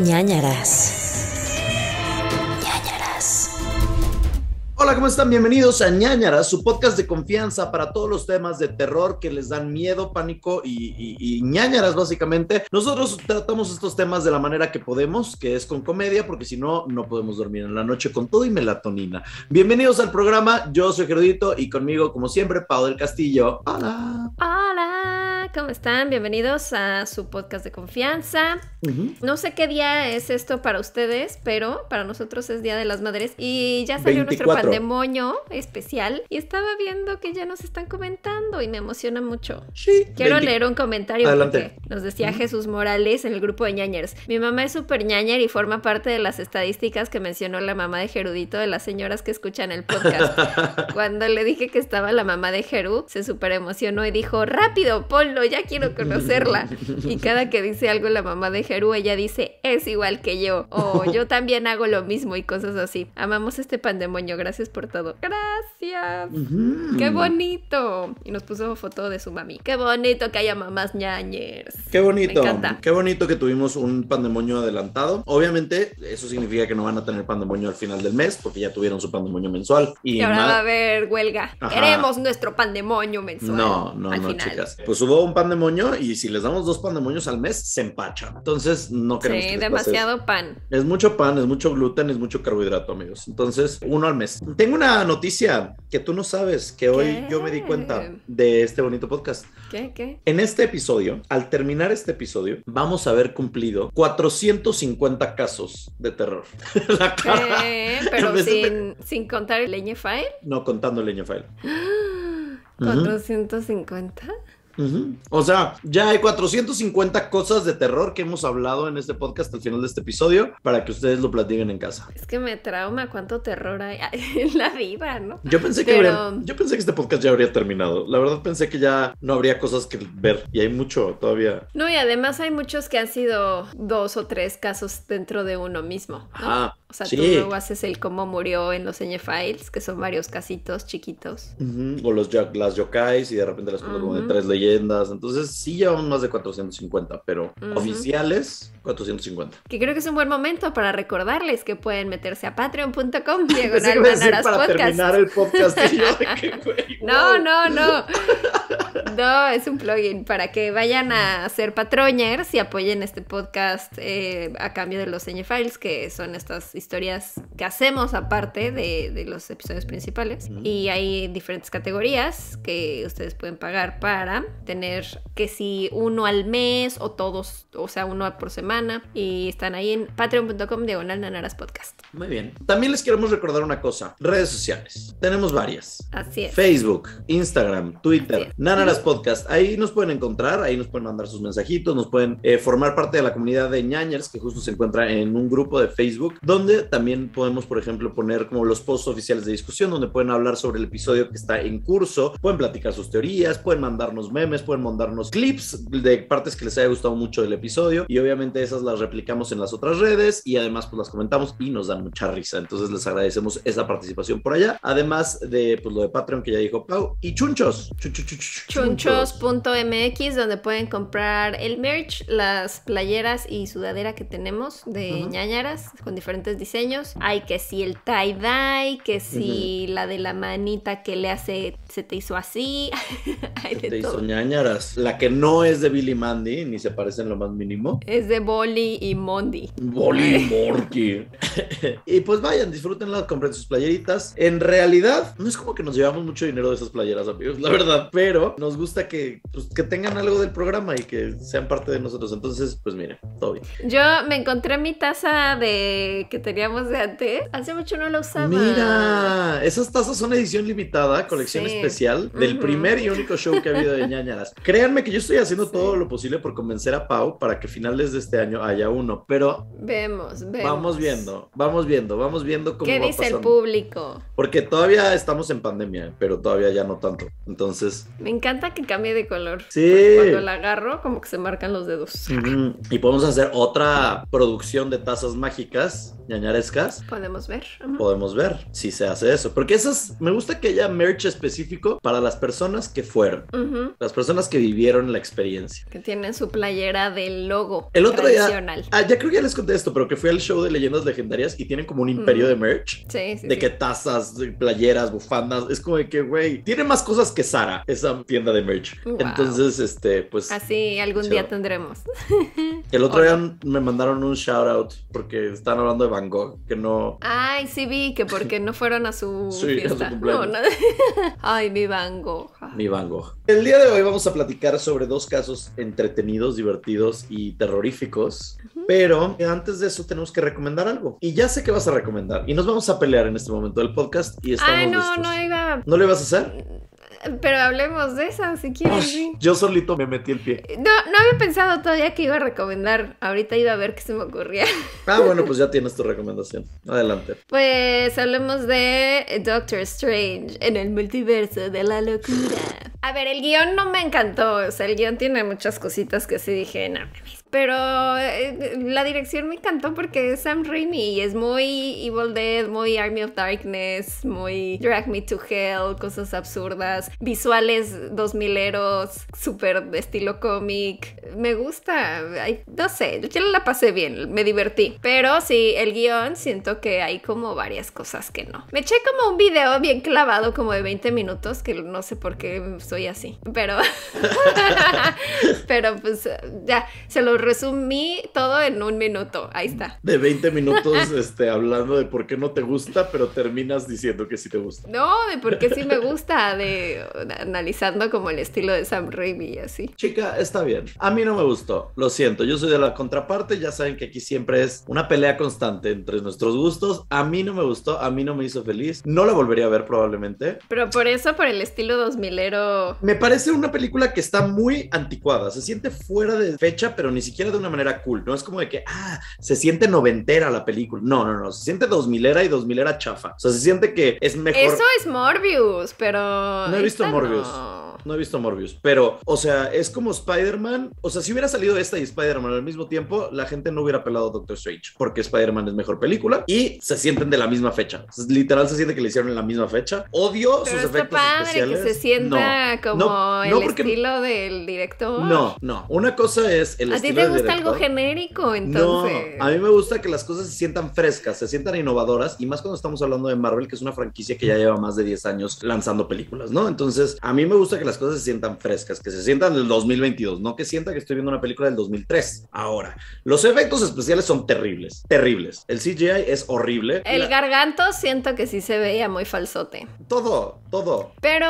ñañaras. ñañaras. Hola, ¿cómo están? Bienvenidos a ñañaras, su podcast de confianza para todos los temas de terror que les dan miedo, pánico y, ñañaras, básicamente. Nosotros tratamos estos temas de la manera que podemos, que es con comedia, porque si no, no podemos dormir en la noche con todo y melatonina. Bienvenidos al programa, yo soy Gerudito y conmigo, como siempre, Pau del Castillo. Hola. Hola. ¿cómo están? Bienvenidos a su podcast de confianza. No sé qué día es esto para ustedes, pero para nosotros es Día de las Madres y ya salió nuestro pandemonio especial y estaba viendo que ya nos están comentando y me emociona mucho. Sí. Quiero leer un comentario Adelante. nos decía Jesús Morales en el grupo de ñañers. Mi mamá es súper ñañer y forma parte de las estadísticas que mencionó la mamá de Gerudito de las señoras que escuchan el podcast. Cuando le dije que estaba la mamá de Gerú, se súper emocionó y dijo, rápido, ponlo ya quiero conocerla. Y cada que dice algo la mamá de Jeru ella dice, es igual que yo, o yo también hago lo mismo y cosas así. Amamos este pandemonio, gracias por todo. Gracias. Qué bonito. Y nos puso foto de su mami. Qué bonito que haya mamás ñañers. Qué bonito. Qué bonito que tuvimos un pandemonio adelantado. Obviamente, eso significa que no van a tener pandemonio al final del mes, porque ya tuvieron su pandemonio mensual. Y, ahora va a haber huelga. Queremos nuestro pandemonio mensual. No, no, no, chicas. Pues hubo un pan de moño y si les damos dos pan de moños al mes, se empacha. Entonces, no queremos. Sí, demasiado pan. Es mucho pan, es mucho gluten, es mucho carbohidrato, amigos. Entonces, uno al mes. Tengo una noticia que tú no sabes, que hoy yo me di cuenta de este bonito podcast. ¿Qué? ¿Qué? En este episodio, al terminar este episodio, vamos a haber cumplido 450 casos de terror. La pero sin, contar el contar file. No, contando el file. 450. O sea, ya hay 450 cosas de terror que hemos hablado en este podcast al final de este episodio para que ustedes lo platiquen en casa. Es que me trauma cuánto terror hay en la vida, ¿no? Yo pensé que yo pensé que este podcast ya habría terminado. La verdad pensé que ya no habría cosas que ver y hay mucho todavía. No, y además hay muchos que han sido dos o tres casos dentro de uno mismo. O sea, tú luego haces el cómo murió en los Files, que son varios casitos chiquitos. O los las yokais y de repente las cosas como de tres leyes entonces sí aún más de 450, pero oficiales 450. Que creo que es un buen momento para recordarles que pueden meterse a patreon.com y para terminar podcast. No, no, no. No, es un plugin para que vayan a ser patroñers y apoyen este podcast eh, a cambio de los Ñ Files, que son estas historias que hacemos aparte de, los episodios principales. Y hay diferentes categorías que ustedes pueden pagar para tener que si uno al mes o todos, o sea, uno por semana. Y están ahí en patreon.com diagonal Nanaras Podcast. Muy bien. También les queremos recordar una cosa. Redes sociales. Tenemos varias. Así es. Facebook, Instagram, Twitter, Nanaras Podcast. Ahí nos pueden encontrar, ahí nos pueden mandar sus mensajitos, nos pueden eh, formar parte de la comunidad de ñañers que justo se encuentra en un grupo de Facebook, donde también podemos, por ejemplo, poner como los posts oficiales de discusión, donde pueden hablar sobre el episodio que está en curso, pueden platicar sus teorías, pueden mandarnos mensajes mes pueden mandarnos clips de partes que les haya gustado mucho del episodio y obviamente esas las replicamos en las otras redes y además pues las comentamos y nos dan mucha risa. Entonces les agradecemos esa participación por allá, además de pues lo de Patreon que ya dijo Pau y chunchos. Chunchos.mx donde pueden comprar el merch, las playeras y sudadera que tenemos de ñañaras con diferentes diseños. Hay que si el tie-dye, que si la de la manita que le hace se te hizo así. Hay todo. La que no es de Billy Mandy, ni se parece en lo más mínimo. Es de Boli y Mondi. Bolly y Morky. y pues vayan, disfrútenla, compren sus playeritas. En realidad, no es como que nos llevamos mucho dinero de esas playeras, amigos, la verdad. Pero nos gusta que, pues, que tengan algo del programa y que sean parte de nosotros. Entonces, pues miren, todo bien. Yo me encontré mi taza de que teníamos de antes. Hace mucho no la usaba. Mira, esas tazas son edición limitada, colección especial del primer y único show que ha habido de Ña Créanme que yo estoy haciendo todo lo posible por convencer a Pau para que finales de este año haya uno, pero vemos, vemos. vamos viendo, vamos viendo, vamos viendo cómo ¿Qué dice el público? Porque todavía estamos en pandemia, pero todavía ya no tanto. Entonces, me encanta que cambie de color. Sí. Cuando la agarro como que se marcan los dedos. Y podemos hacer otra producción de tazas mágicas ñañarescas. Podemos ver. Podemos ver si se hace eso, porque esas me gusta que haya merch específico para las personas que fueron. Uh personas que vivieron la experiencia. Que tienen su playera del logo. El otro día. Ah, ya creo que ya les conté esto, pero que fui al show de leyendas legendarias y tienen como un imperio de merch. De que tazas, playeras, bufandas. Es como de que, güey, tiene más cosas que Sara, esa tienda de merch. Entonces, este, pues. Así algún día tendremos. El otro día me mandaron un shout out porque están hablando de Van Gogh, que no. Ay, sí vi que porque no fueron a su. fiesta. Ay, mi Van Gogh. Mi Van El día de hoy vamos a platicar sobre dos casos entretenidos, divertidos y terroríficos. Pero antes de eso tenemos que recomendar algo. Y ya sé que vas a recomendar. Y nos vamos a pelear en este momento del podcast. Y estamos Ay, no, no iba. ¿No lo ibas a hacer? pero hablemos de eso, si quieres. Yo solito me metí el pie. No, no había pensado todavía que iba a recomendar. Ahorita iba a ver qué se me ocurría. Ah, bueno, pues ya tienes tu recomendación. Adelante. Pues hablemos de Doctor Strange en el multiverso de la locura. A ver, el guión no me encantó. O sea, el guión tiene muchas cositas que sí dije, no pero eh, la dirección me encantó porque es Sam Raimi y es muy Evil Dead, muy Army of Darkness, muy Drag Me to Hell, cosas absurdas, visuales dos mileros súper estilo cómic. Me gusta, no sé, yo la pasé bien, me divertí. Pero sí, el guión siento que hay como varias cosas que no. Me eché como un video bien clavado, como de 20 minutos, que no sé por qué soy así, pero. pero pues ya, se lo resumí todo en un minuto. Ahí está. De 20 minutos este, hablando de por qué no te gusta, pero terminas diciendo que sí te gusta. No, de por qué sí me gusta, de analizando como el estilo de Sam Raimi y así. Chica, está bien. A mí no me gustó. Lo siento, yo soy de la contraparte. Ya saben que aquí siempre es una pelea constante entre nuestros gustos. A mí no me gustó, a mí no me hizo feliz. No la volvería a ver probablemente. Pero por eso, por el estilo 2000 Me parece una película que está muy anticuada. Se siente fuera de fecha, pero ni siquiera siquiera de una manera cool, no es como de que, ah, se siente noventera la película, no, no, no, se siente dos milera y dos milera chafa, o sea, se siente que es mejor. Eso es Morbius, pero... No he visto Morbius no he visto Morbius, pero, o sea, es como Spider-Man. O sea, si hubiera salido esta y Spider-Man al mismo tiempo, la gente no hubiera pelado Doctor Strange, porque Spider-Man es mejor película y se sienten de la misma fecha. Literal, se siente que le hicieron en la misma fecha. Odio sus efectos padre especiales. que se sienta como el estilo del director. No, no. Una cosa es el ¿A estilo. ¿A ti te gusta algo genérico, entonces? No, a mí me gusta que las cosas se sientan frescas, se sientan innovadoras y más cuando estamos hablando de Marvel, que es una franquicia que ya lleva más de 10 años lanzando películas, ¿no? Entonces, a mí me gusta que las cosas se sientan frescas, que se sientan del 2022, no que sienta que estoy viendo una película del 2003. Ahora, los efectos especiales son terribles, terribles. El CGI es horrible. El garganto siento que sí se veía muy falsote. Todo, todo. Pero,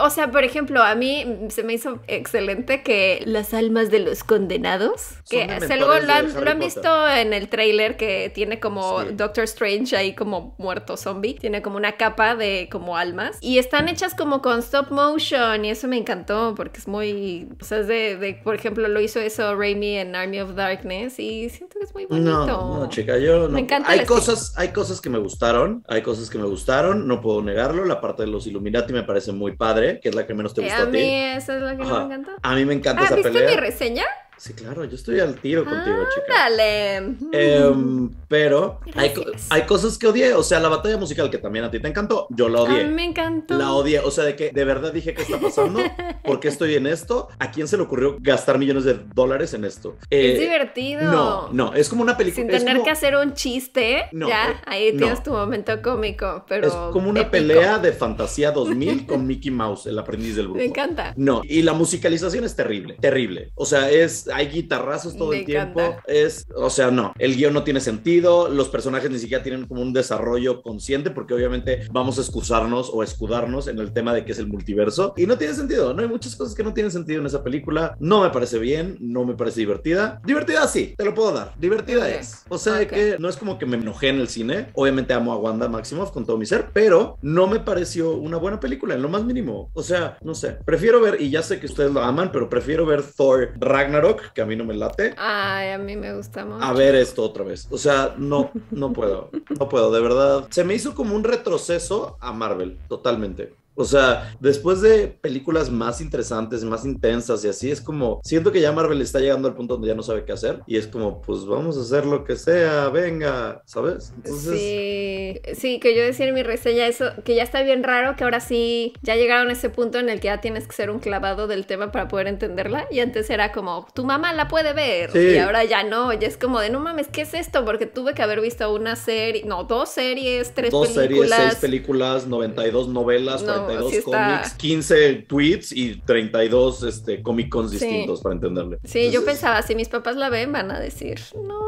o sea, por ejemplo, a mí se me hizo excelente que las almas de los condenados, que se lo han, visto en el trailer que tiene como Doctor Strange ahí como muerto zombie, tiene como una capa de como almas y están hechas como con stop motion y eso me encantó porque es muy, o sea, es de, por ejemplo, lo hizo eso Raimi en Army of Darkness y siento que es muy bonito. No, chica, yo no. Me encanta. Hay cosas, hay cosas que me gustaron, hay cosas que me gustaron, no puedo negarlo. La parte de los Illuminati me parece muy padre, que es la que menos te eh, gustó a, mí a Esa es la que no me encantó. A mí me encanta ¿Ah, esa ¿viste mi reseña? Sí, claro, yo estoy al tiro contigo, chica. Dale. Em, pero hay, hay, cosas que odié. O sea, la batalla musical que también a ti te encantó, yo la odié. A mí me encantó. La odié. O sea, de que de verdad dije, ¿qué está pasando? ¿Por qué estoy en esto? ¿A quién se le ocurrió gastar millones de dólares en esto? Eh, es divertido. No, no, es como una película. Sin tener que hacer un chiste. ya, eh, ahí tienes tu momento cómico, pero. Es como una pelea de fantasía 2000 con Mickey Mouse, el aprendiz del brujo. Me encanta. No, y la musicalización es terrible, terrible. O sea, es hay guitarrazos todo el tiempo. Es, o sea, no, el guión no tiene sentido, los personajes ni siquiera tienen como un desarrollo consciente, porque obviamente vamos a excusarnos o escudarnos en el tema de que es el multiverso. Y no tiene sentido, ¿no? Hay muchas cosas que no tienen sentido en esa película. No me parece bien, no me parece divertida. Divertida sí, te lo puedo dar. Divertida es. O sea, que no es como que me enojé en el cine. Obviamente amo a Wanda Maximoff con todo mi ser, pero no me pareció una buena película, en lo más mínimo. O sea, no sé. Prefiero ver, y ya sé que ustedes lo aman, pero prefiero ver Thor Ragnarok que a mí no me late. Ay, a mí me gusta mucho. A ver esto otra vez. O sea, no, no puedo. No puedo, de verdad. Se me hizo como un retroceso a Marvel, totalmente. O sea, después de películas más interesantes, más intensas y así, es como, siento que ya Marvel está llegando al punto donde ya no sabe qué hacer y es como, pues vamos a hacer lo que sea, venga, ¿sabes? Entonces... Sí, sí, que yo decía en mi reseña eso, que ya está bien raro, que ahora sí, ya llegaron a ese punto en el que ya tienes que ser un clavado del tema para poder entenderla y antes era como, tu mamá la puede ver y ahora ya no, ya es como de, no mames, ¿qué es esto? Porque tuve que haber visto una serie, no, dos series, tres películas. Dos series, seis películas, 92 novelas, no. 32 cómics, 15 tweets y 32 este, Comic Cons distintos para entenderle. Sí, yo pensaba, si mis papás la ven, van a decir, no,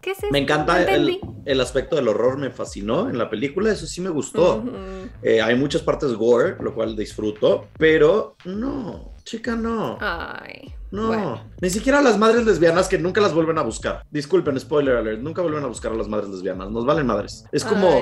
¿qué es Me encanta el, aspecto del horror, me fascinó en la película, eso sí me gustó. Eh, hay muchas partes gore, lo cual disfruto, pero no, chica, no. Ay. No, ni siquiera a las madres lesbianas que nunca las vuelven a buscar. Disculpen, spoiler alert, nunca vuelven a buscar a las madres lesbianas, nos valen madres. Es como,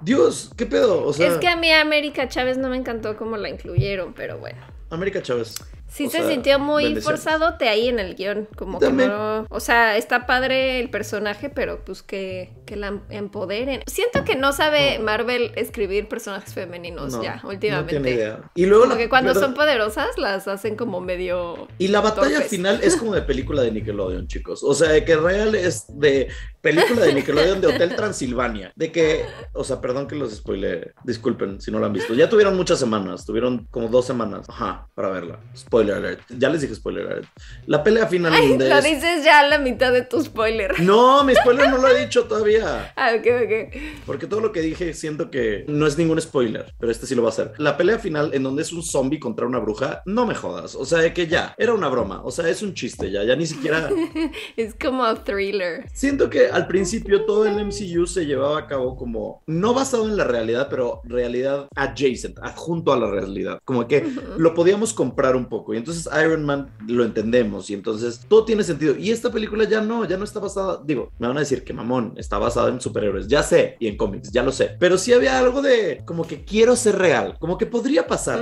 Dios, ¿qué pedo? es que a mí América Chávez no me encantó Cómo la incluyeron, pero bueno. América Chávez. Sí se sintió muy forzadote ahí en el guión, como que no... O sea, está padre el personaje, pero pues que, la empoderen. Siento que no sabe Marvel escribir personajes femeninos ya, últimamente. No tiene idea. Y luego... que cuando son poderosas las hacen como medio... Y la batalla final es como de película de Nickelodeon, chicos. O sea, de que real es de película de Nickelodeon de Hotel Transilvania. De que... O sea, perdón que los spoiler, Disculpen si no la han visto. Ya tuvieron muchas semanas. Tuvieron como dos semanas. Ajá, para verla. Ya les dije spoiler alert. La pelea final Ay, Lo dices ya a la mitad de tu spoiler. No, mi spoiler no lo he dicho todavía. Ah, ok, ok. Porque todo lo que dije siento que no es ningún spoiler, pero este sí lo va a ser. La pelea final en donde es un zombie contra una bruja, no me jodas. O sea, que ya, era una broma. O sea, es un chiste ya, ya ni siquiera. es como un thriller. Siento que al principio todo el MCU se llevaba a cabo como, no basado en la realidad, pero realidad adjacent, adjunto a la realidad. Como que lo podíamos comprar un poco. Y entonces Iron Man lo entendemos y entonces todo tiene sentido. Y esta película ya no, ya no está basada, digo, me van a decir que mamón, está basada en superhéroes, ya sé, y en cómics, ya lo sé. Pero sí había algo de como que quiero ser real, como que podría pasar.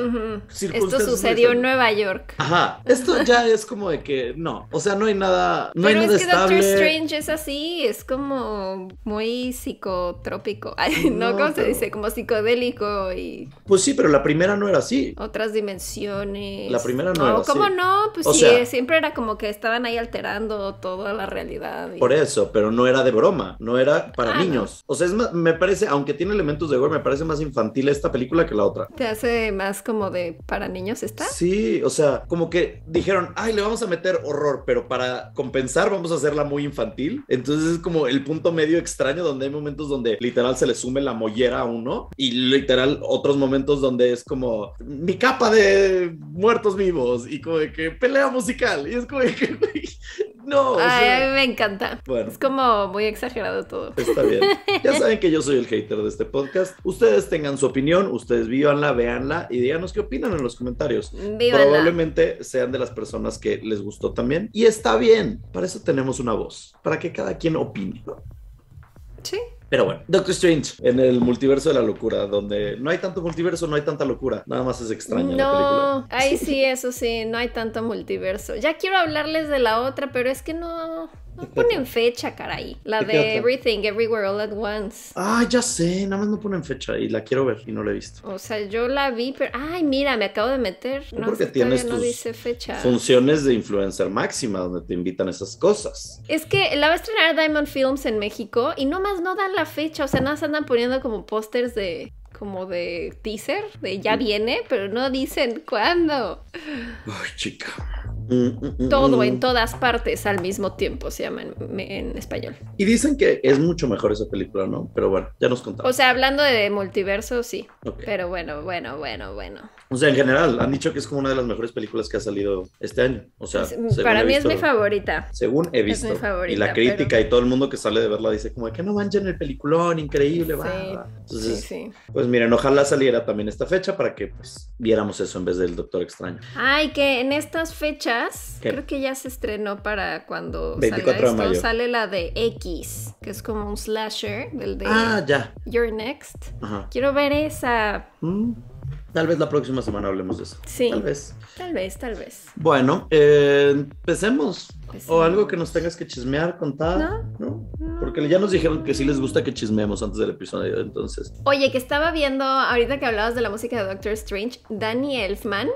Esto sucedió en Nueva York. Ajá, esto ya es como de que no, o sea, no hay nada, no es que estable. Doctor Strange es así, es como muy psicotrópico, ¿no? no ¿Cómo se dice? Como psicodélico y... Pues sí, pero la primera no era así. Otras dimensiones. La primera no no, ¿Cómo no? Pues sí, eh, siempre era como que estaban ahí alterando toda la realidad. Por eso, pero no era de broma, no era para ah, niños. O sea, es más, me parece, aunque tiene elementos de gore, me parece más infantil esta película que la otra. ¿Te hace más como de para niños esta? Sí, o sea, como que dijeron, ay, le vamos a meter horror, pero para compensar vamos a hacerla muy infantil. Entonces es como el punto medio extraño donde hay momentos donde literal se le sume la mollera a uno y literal otros momentos donde es como mi capa de muertos vivos y como de que pelea musical y es como de que no. a mí me encanta. Bueno, es como muy exagerado todo. Está bien. Ya saben que yo soy el hater de este podcast. Ustedes tengan su opinión, ustedes vívanla, véanla y díganos qué opinan en los comentarios. Probablemente sean de las personas que les gustó también y está bien. Para eso tenemos una voz, para que cada quien opine. Sí. Pero bueno, Doctor Strange en el multiverso de la locura, donde no hay tanto multiverso, no hay tanta locura, nada más es extraño no, la película. Ahí sí, eso sí, no hay tanto multiverso. Ya quiero hablarles de la otra, pero es que no, no ponen fecha, caray. La de Everything, Everywhere, All at Once. Ah, ya sé, nada más no ponen fecha y la quiero ver y no la he visto. O sea, yo la vi, pero. Ay, mira, me acabo de meter. No, porque tienes no dice fecha. funciones de influencer máxima donde te invitan esas cosas. Es que la va a estrenar Diamond Films en México y nomás no dan la fecha. O sea, nada más andan poniendo como pósters de como de teaser, de ya viene, pero no dicen cuándo. Ay, chica todo mm, mm, en mm, todas partes al mismo tiempo se llama en, español. Y dicen que es mucho mejor esa película, ¿no? Pero bueno, ya nos contamos. O sea, hablando de multiverso, sí. Pero bueno, bueno, bueno, bueno. O sea, en general, han dicho que es como una de las mejores películas que ha salido este año. O sea, para mí es mi favorita. Según he visto. y la crítica y todo el mundo que sale de verla dice como que no en el peliculón, increíble, va. sí, pues miren, ojalá saliera también esta fecha para que pues viéramos eso en vez del Doctor Extraño. Ay, que en estas fechas creo que ya se estrenó para cuando esto. Sale la de X, que es como un slasher, del de ah, ya. You're Next. Quiero ver esa. Mm, tal vez la próxima semana hablemos de eso. Sí. Tal vez. Tal vez, tal vez. Bueno, eh, empecemos pues o algo que nos tengas que chismear, contar, ¿no? Porque ya nos dijeron que sí les gusta que chismeemos antes del episodio, entonces. Oye, que estaba viendo, ahorita que hablabas de la música de Doctor Strange, Danny Elfman.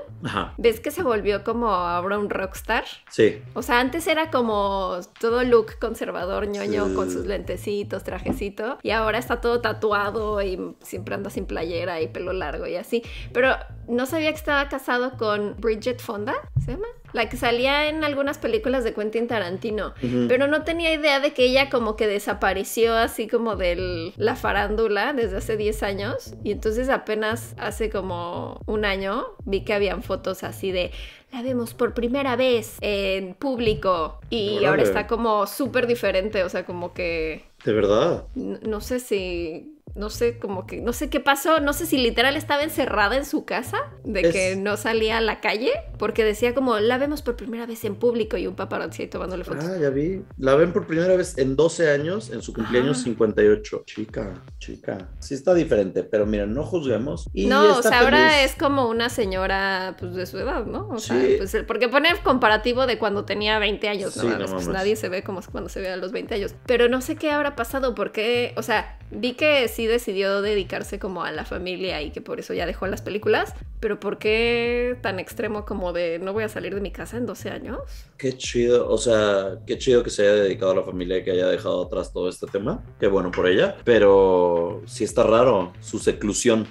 ¿Ves que se volvió como ahora un rockstar? Sí. O sea, antes era como todo look conservador, ñoño, con sus lentecitos, trajecito. Y ahora está todo tatuado y siempre anda sin playera y pelo largo y así. Pero no sabía que estaba casado con Bridget Fonda, ¿se llama? La que salía en algunas películas de Quentin Tarantino, pero no tenía idea de que ella como que desapareció así como de la farándula desde hace 10 años y entonces apenas hace como un año vi que habían fotos así de la vemos por primera vez en público y ahora está como súper diferente, o sea, como que... De verdad. no sé si no sé, como que, no sé qué pasó, no sé si literal estaba encerrada en su casa, de que no salía a la calle, porque decía como, la vemos por primera vez en público y un paparazzi ahí tomándole fotos. Ah, ya vi. La ven por primera vez en 12 años, en su cumpleaños 58. Ah. Chica, chica. Sí está diferente, pero mira, no juzguemos. Y no, o sea, ahora es como una señora, pues, de su edad, ¿no? O sea, pues, porque poner comparativo de cuando tenía 20 años, no, nadie se ve como cuando se ve a los 20 años. Pero no sé qué habrá pasado, porque, o sea, vi que sí decidió dedicarse como a la familia y que por eso ya dejó las películas, pero ¿por qué tan extremo como de no voy a salir de mi casa en 12 años? Qué chido, o sea, qué chido que se haya dedicado a la familia y que haya dejado atrás todo este tema, qué bueno por ella, pero sí está raro su seclusión.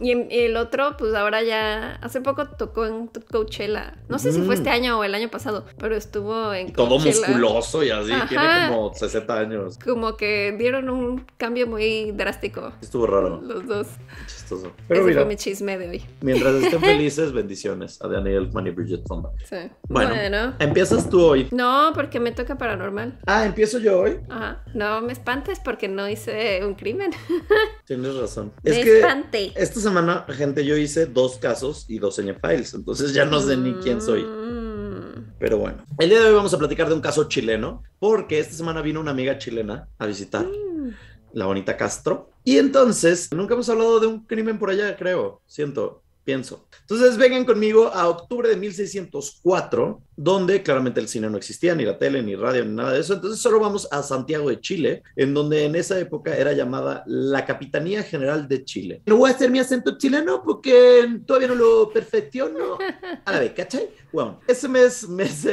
y, el otro, pues ahora ya, hace poco tocó en Coachella, no sé si fue este mm. año o el año pasado, pero estuvo en... Y todo musculoso y así, tiene como 60 años. Como que dieron un cambio muy drástico Estuvo raro. Los dos. Chistoso. Pero mira, fue mi chisme de hoy. Mientras estén felices, bendiciones a Daniel y Bridget Fonda. Sí. Bueno, bueno, ¿empiezas tú hoy? No, porque me toca paranormal. Ah, ¿empiezo yo hoy? Ajá. No me espantes porque no hice un crimen. Tienes razón. es que esta semana, gente, yo hice dos casos y dos files, entonces ya no sé ni quién soy. Mm. Pero bueno, el día de hoy vamos a platicar de un caso chileno, porque esta semana vino una amiga chilena a visitar. Mm la bonita Castro. Y entonces, nunca hemos hablado de un crimen por allá, creo, siento, pienso. Entonces, vengan conmigo a octubre de 1604 donde claramente el cine no existía, ni la tele, ni radio, ni nada de eso. Entonces solo vamos a Santiago de Chile, en donde en esa época era llamada la Capitanía General de Chile. No voy a hacer mi acento chileno porque todavía no lo perfecciono. A la vez, ¿cachai? Bueno, ese mes, mes,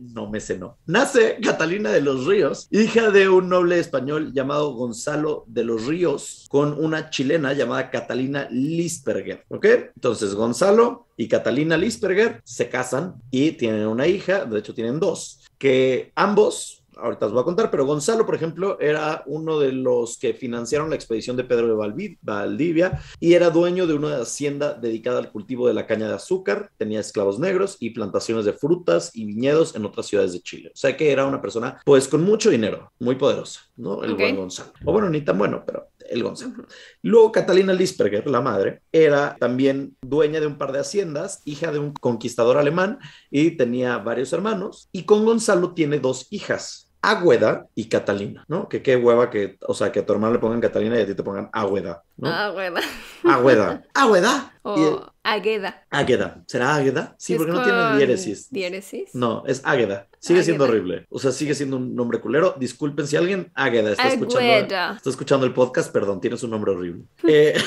no, mes no. Nace Catalina de los Ríos, hija de un noble español llamado Gonzalo de los Ríos, con una chilena llamada Catalina Lisperger, ¿ok? Entonces, Gonzalo y Catalina Lisperger se casan y tienen una hija, de hecho tienen dos, que ambos, ahorita os voy a contar, pero Gonzalo, por ejemplo, era uno de los que financiaron la expedición de Pedro de Valdivia y era dueño de una hacienda dedicada al cultivo de la caña de azúcar, tenía esclavos negros y plantaciones de frutas y viñedos en otras ciudades de Chile. O sea que era una persona, pues, con mucho dinero, muy poderosa, ¿no? El buen Gonzalo. O bueno, ni tan bueno, pero Gonzalo. Luego Catalina Lisperger, la madre, era también dueña de un par de haciendas, hija de un conquistador alemán y tenía varios hermanos. Y con Gonzalo tiene dos hijas, Águeda y Catalina, ¿no? Que qué hueva que, o sea, que a tu hermano le pongan Catalina y a ti te pongan Águeda, ¿no? Águeda. Águeda. ¿agueda? O Agueda, Águeda. ¿Será Águeda? Sí, porque no tiene diéresis. ¿Diéresis? No, es Águeda. Sigue siendo horrible. O sea, sigue siendo un nombre culero. Disculpen si alguien, Águeda, está, escuchando, está escuchando el podcast, perdón, tiene su nombre horrible. Eh,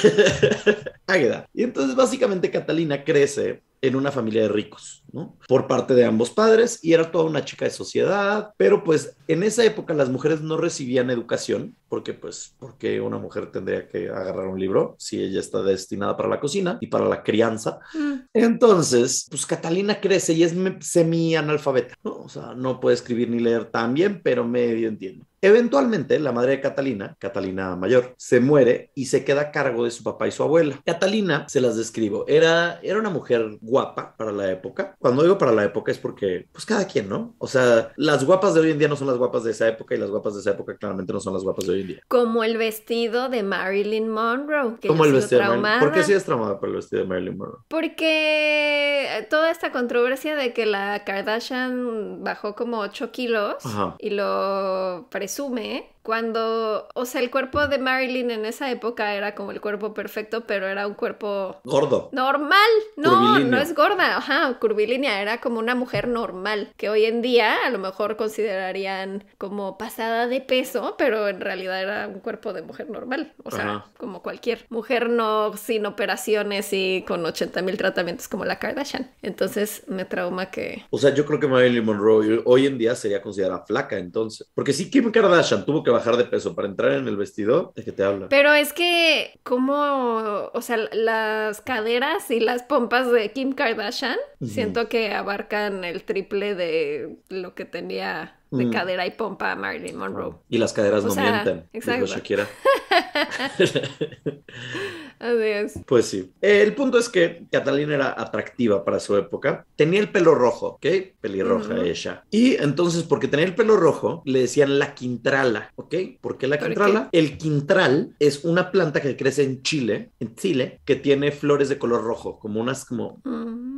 Águeda. Y entonces básicamente Catalina crece en una familia de ricos, ¿no? Por parte de ambos padres y era toda una chica de sociedad, pero pues en esa época las mujeres no recibían educación, porque pues, porque una mujer tendría que agarrar un libro si ella está destinada para la cocina y para la crianza? Mm. Entonces, pues Catalina crece y es semi-analfabeta, ¿no? O sea, no puede escribir ni leer tan bien, pero medio entiende. Eventualmente, la madre de Catalina, Catalina Mayor, se muere y se queda a cargo de su papá y su abuela. Catalina, se las describo, era, era una mujer guapa para la época. Cuando digo para la época es porque, pues cada quien, ¿no? O sea, las guapas de hoy en día no son las guapas de esa época y las guapas de esa época claramente no son las guapas de hoy en día. Como el vestido de Marilyn Monroe. Como el vestido de Marilyn ¿Por qué es traumada por el vestido de Marilyn Monroe? Porque toda esta controversia de que la Kardashian bajó como 8 kilos y lo pareció sume cuando, o sea, el cuerpo de Marilyn en esa época era como el cuerpo perfecto, pero era un cuerpo gordo. Normal, no, no es gorda, ajá, curvilínea, era como una mujer normal, que hoy en día a lo mejor considerarían como pasada de peso, pero en realidad era un cuerpo de mujer normal, o sea, como cualquier mujer no sin operaciones y con 80 mil tratamientos como la Kardashian. Entonces me trauma que... O sea, yo creo que Marilyn Monroe hoy en día sería considerada flaca entonces, porque sí Kim Kardashian tuvo que bajar de peso para entrar en el vestido es que te habla? Pero es que, como, o sea, las caderas y las pompas de Kim Kardashian, siento que abarcan el triple de lo que tenía de mm. cadera y pompa Marilyn Monroe. Y las caderas no mienten, exacto. Adiós. Pues sí. Eh, el punto es que Catalina era atractiva para su época. Tenía el pelo rojo, ¿ok? Pelirroja ella. Y entonces, porque tenía el pelo rojo, le decían la quintrala, ¿ok? ¿Por qué la quintrala? El quintral es una planta que crece en Chile, en Chile, que tiene flores de color rojo, como unas como... Mm.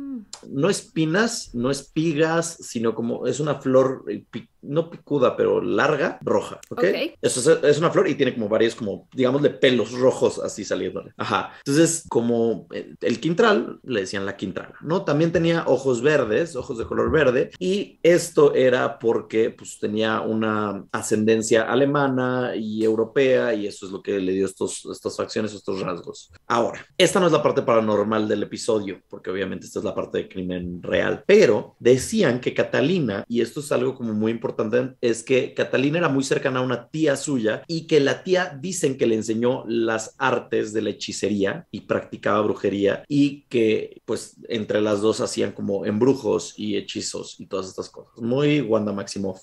No espinas, no espigas, sino como es una flor eh, no picuda, pero larga, roja. Ok. Eso es, una flor y tiene como varios, como, digamos, de pelos rojos así saliéndole. Ajá. Entonces, como eh, el quintral, le decían la quintral, ¿no? También tenía ojos verdes, ojos de color verde, y esto era porque, pues, tenía una ascendencia alemana y europea, y eso es lo que le dio estos, estas facciones, estos rasgos. Ahora, esta no es la parte paranormal del episodio, porque obviamente esta es la parte de crimen real, pero decían que Catalina, y esto es algo como muy importante, es que Catalina era muy cercana a una tía suya y que la tía dicen que le enseñó las artes de la hechicería y practicaba brujería y que pues entre las dos hacían como embrujos y hechizos y todas estas cosas. Muy Wanda Maximoff.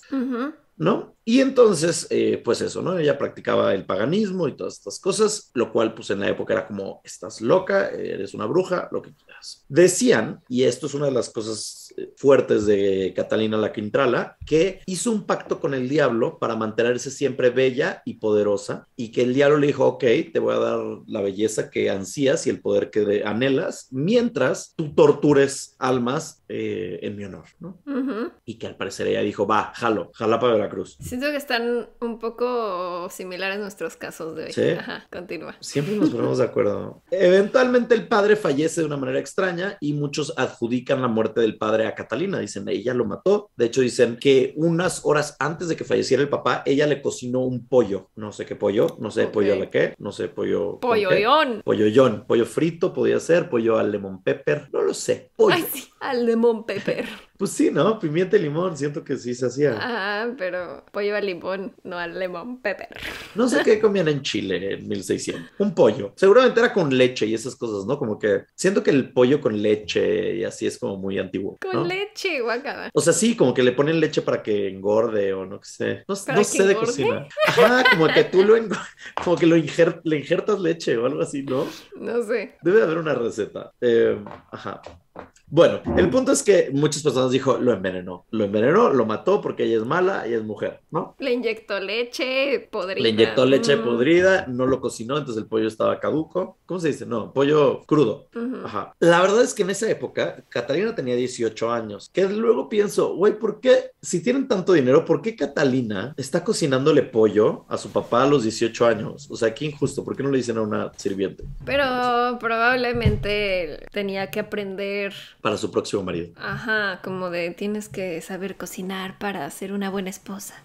¿no? Y entonces, eh, pues eso, ¿no? Ella practicaba el paganismo y todas estas cosas, lo cual pues en la época era como, estás loca, eres una bruja, lo que quieras. Decían, y esto es una de las cosas eh, fuertes de Catalina la Quintrala, que hizo un pacto con el diablo para mantenerse siempre bella y poderosa, y que el diablo le dijo, ok, te voy a dar la belleza que ansías y el poder que anhelas, mientras tú tortures almas eh, en mi honor, ¿no? Y que al parecer ella dijo, va, jalo, jala para ver cruz. Siento que están un poco similares nuestros casos de hoy. Sí. continúa. Siempre nos ponemos de acuerdo. Eventualmente el padre fallece de una manera extraña y muchos adjudican la muerte del padre a Catalina. Dicen, ella lo mató. De hecho, dicen que unas horas antes de que falleciera el papá, ella le cocinó un pollo. No sé qué pollo, no sé pollo a la qué, no sé pollo. Pollo yón. Pollo Pollo frito podía ser, pollo al lemon pepper, no lo sé. Pollo al lemon pepper. Pues sí, ¿no? Pimienta y limón, siento que sí se hacía. Ajá, pero pollo al limón, no al lemon pepper. No sé qué comían en Chile en 1600. Un pollo. Seguramente era con leche y esas cosas, ¿no? Como que siento que el pollo con leche y así es como muy antiguo. Con leche, guacada. O sea, sí, como que le ponen leche para que engorde o no que sé. No, sé de cocina. Ajá, como que tú lo, como que le injertas leche o algo así, ¿no? No sé. Debe haber una receta. Eh, ajá. Bueno, el punto es que muchas personas dijo, lo envenenó, lo envenenó, lo mató porque ella es mala, y es mujer, ¿no? Le inyectó leche podrida. Le inyectó leche podrida, no lo cocinó, entonces el pollo estaba caduco. ¿Cómo se dice? No, pollo crudo. Ajá. La verdad es que en esa época, Catalina tenía 18 años, que luego pienso, güey, ¿por qué, si tienen tanto dinero, por qué Catalina está cocinándole pollo a su papá a los 18 años? O sea, qué injusto, ¿por qué no le dicen a una sirviente? Pero probablemente tenía que aprender para su próximo marido. Ajá, como de tienes que saber cocinar para ser una buena esposa.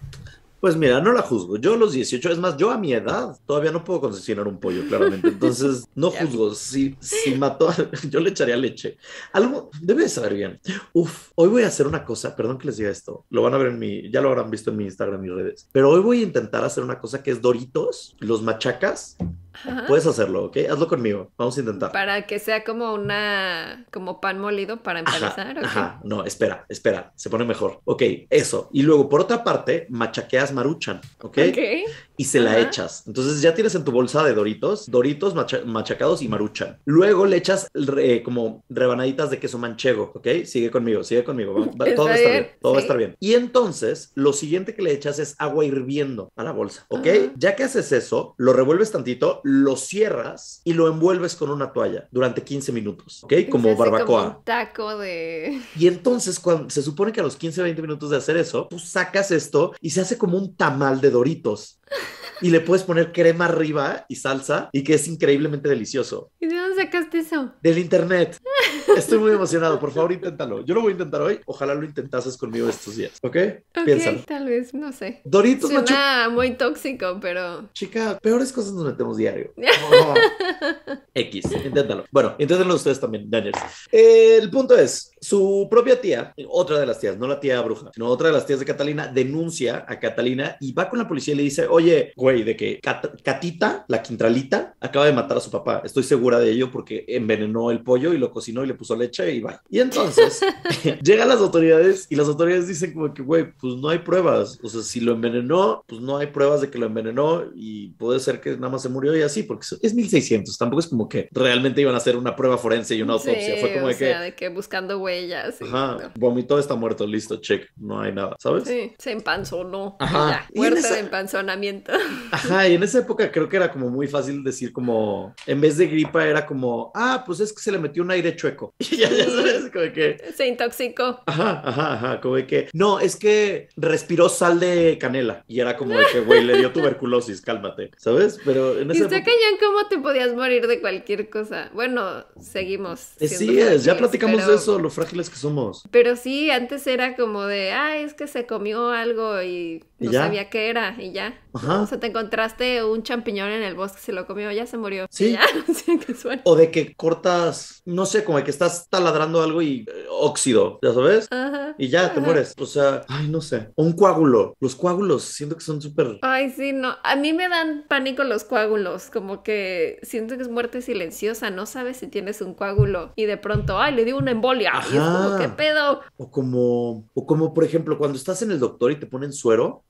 Pues mira, no la juzgo. Yo a los 18, es más, yo a mi edad todavía no puedo concesionar un pollo, claramente. Entonces, no juzgo. Si, si mató, yo le echaría leche. Algo, debe de saber bien. Uf, hoy voy a hacer una cosa, perdón que les diga esto, lo van a ver en mi, ya lo habrán visto en mi Instagram y redes, pero hoy voy a intentar hacer una cosa que es Doritos, los machacas Puedes hacerlo, ¿ok? Hazlo conmigo, vamos a intentar. Para que sea como una, como pan molido para empezar. Ajá, ajá, no, espera, espera, se pone mejor. Ok, eso. Y luego, por otra parte, machaqueas maruchan, ¿ok? Ok. Y se la echas. Entonces ya tienes en tu bolsa de doritos, doritos machacados y maruchan. Luego le echas como rebanaditas de queso manchego, ¿ok? Sigue conmigo, sigue conmigo. todo va a estar bien, todo va a estar bien. Y entonces, lo siguiente que le echas es agua hirviendo a la bolsa, ¿ok? Ya que haces eso, lo revuelves tantito, lo cierras y lo envuelves con una toalla durante 15 minutos, ¿ok? Como barbacoa. taco de... Y entonces cuando se supone que a los 15, 20 minutos de hacer eso, tú sacas esto y se hace como un tamal de doritos. Y le puedes poner crema arriba y salsa y que es increíblemente delicioso. ¿Y de dónde sacaste eso? Del internet. Estoy muy emocionado. Por favor, inténtalo. Yo lo voy a intentar hoy. Ojalá lo intentases conmigo estos días. ¿Ok? Piénsalo. Tal vez, no sé. Doritos Suena muy tóxico, pero. Chica, peores cosas nos metemos diario. Oh. X, inténtalo. Bueno, inténtenlo ustedes también, Daniel. El punto es: su propia tía, otra de las tías, no la tía bruja, sino otra de las tías de Catalina, denuncia a Catalina y va con la policía y le dice: Oye, güey, de que Catita, la quintralita, acaba de matar a su papá. Estoy segura de ello porque envenenó el pollo y lo cocinó y le puso leche y va. Y entonces llegan las autoridades y las autoridades dicen como que, güey, pues no hay pruebas. O sea, si lo envenenó, pues no hay pruebas de que lo envenenó y puede ser que nada más se murió y así, porque es 1600. Tampoco es como que realmente iban a hacer una prueba forense y una autopsia. Fue como que... de que buscando huellas. Ajá, vomitó, está muerto, listo, check, no hay nada, ¿sabes? Sí, se empanzonó. Ajá. muerte de empanzonamiento. Ajá, y en esa época creo que era como muy fácil decir como, en vez de gripa era como, ah, pues es que se le metió un aire chueco. ya, sabes, como que... Se intoxicó. Ajá, ajá, ajá, como de que... No, es que respiró sal de canela y era como de que, güey, le dio tuberculosis, cálmate, ¿sabes? Pero en ese... momento... Está cañón cómo te podías morir de cualquier cosa. Bueno, seguimos. Eh, sí es, ya platicamos de eso, lo frágiles que somos. Pero sí, antes era como de, ay, es que se comió algo y no ya? sabía qué era y ya. O sea, te encontraste un champiñón en el bosque, se lo comió, ya se murió. Sí. O de que cortas, no sé, como de que estás taladrando algo y eh, óxido, ¿ya sabes? Ajá. Y ya te mueres. O sea, ay, no sé. O un coágulo. Los coágulos, siento que son súper. Ay, sí, no. A mí me dan pánico los coágulos. Como que siento que es muerte silenciosa. No sabes si tienes un coágulo y de pronto, ay, le dio una embolia. Ajá. ¿qué pedo? O como, o como, por ejemplo, cuando estás en el doctor y te ponen suero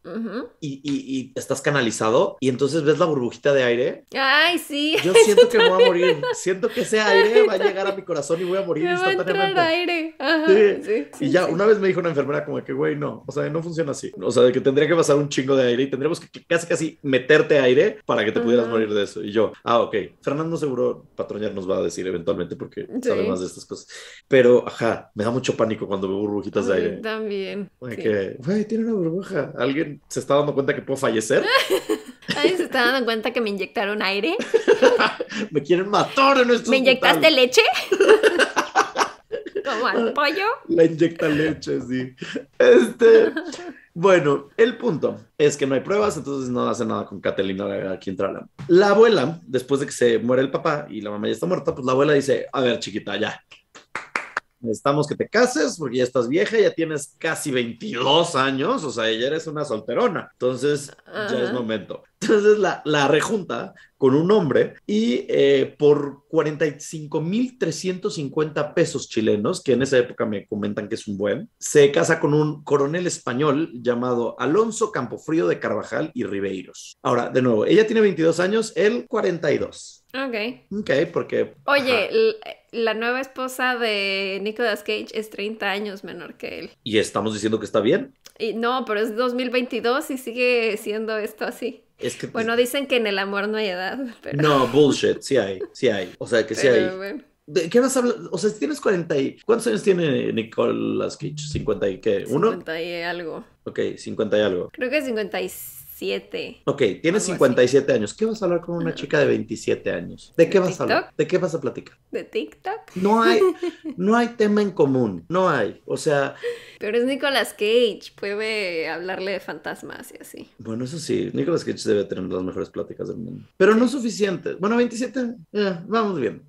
y, y, estás canalizado y entonces ves la burbujita de aire. Ay, sí. Yo siento que me voy a morir. Siento que ese aire va a llegar a mi corazón y voy a morir me Va a aire. sí. y ya una vez me dijo una enfermera como que, güey, no, o sea, no funciona así. O sea, de que tendría que pasar un chingo de aire y tendríamos que casi, casi meterte aire para que te pudieras morir de eso. Y yo, ah, ok. Fernando seguro Patroñar nos va a decir eventualmente porque sabe más de estas cosas. Pero, ajá, me da mucho pánico cuando veo burbujitas de aire. También. Güey, que, güey, tiene una burbuja. Alguien se está dando cuenta que puedo fallecer? se está dando cuenta que me inyectaron aire? me quieren matar en estos ¿Me inyectaste leche? ¿Como al pollo? La inyecta leche, sí. Este. Bueno, el punto es que no hay pruebas, entonces no hace nada con Catalina aquí La abuela, después de que se muere el papá y la mamá ya está muerta, pues la abuela dice, a ver chiquita, ya, necesitamos que te cases porque ya estás vieja, ya tienes casi 22 años, o sea, ella eres una solterona, entonces ya es momento. Entonces la, rejunta con un hombre y eh, por 45.350 pesos chilenos, que en esa época me comentan que es un buen, se casa con un coronel español llamado Alonso Campofrío de Carvajal y Ribeiros. Ahora, de nuevo, ella tiene 22 años, él 42. Ok. Ok, porque... Oye, la nueva esposa de Nicolas Cage es 30 años menor que él. ¿Y estamos diciendo que está bien? Y no, pero es 2022 y sigue siendo esto así. Es que, bueno, pues, dicen que en el amor no hay edad. No, bullshit, sí hay, sí hay. O sea, que sí hay. ¿De qué vas a hablar? O sea, si tienes 40 y... ¿Cuántos años tiene Nicolas Cage? ¿50 y qué? ¿Uno? 50 y algo. Ok, 50 y algo. Creo que 56. Ok, tienes 57 años. ¿Qué vas a hablar con una chica de 27 años? ¿De, qué vas a hablar? ¿De qué vas a platicar? ¿De TikTok? No hay, no hay tema en común, no hay. O sea... Pero es Nicolas Cage, puede hablarle de fantasmas y así. Bueno, eso sí, Nicolas Cage debe tener las mejores pláticas del mundo. Pero no suficiente. Bueno, 27, vamos bien.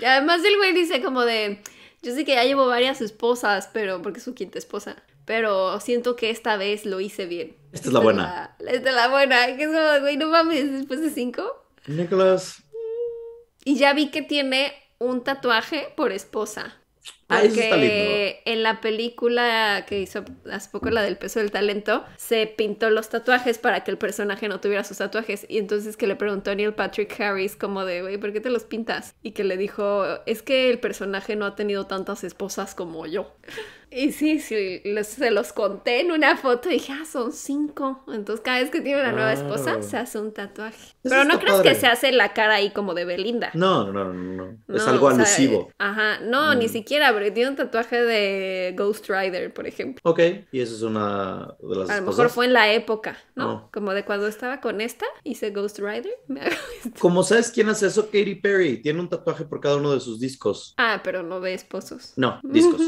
Y además el güey dice como de... Yo sé que ya llevo varias esposas, pero porque es su quinta esposa pero siento que esta vez lo hice bien. Esta es la buena. esta es la buena, que es güey, no mames, después de cinco. Nicholas. Y ya vi que tiene un tatuaje por esposa. Ah, en la película que hizo hace poco, la del peso del talento, se pintó los tatuajes para que el personaje no tuviera sus tatuajes. Y entonces que le preguntó a Neil Patrick Harris como de, güey, ¿por qué te los pintas? Y que le dijo, es que el personaje no ha tenido tantas esposas como yo. Y sí, sí, se los conté en una foto y dije, ah, son cinco. Entonces cada vez que tiene una nueva esposa se hace un tatuaje. Pero no crees que se hace la cara ahí como de Belinda. No, no, no, no. no. es algo Ajá, no, ni mm. siquiera tiene un tatuaje de Ghost Rider, por ejemplo. Ok, y eso es una de las A lo mejor fue en la época, ¿no? Ah. Como de cuando estaba con esta, hice Ghost Rider. Como sabes quién hace eso, Katy Perry. Tiene un tatuaje por cada uno de sus discos. Ah, pero no de esposos. No, discos.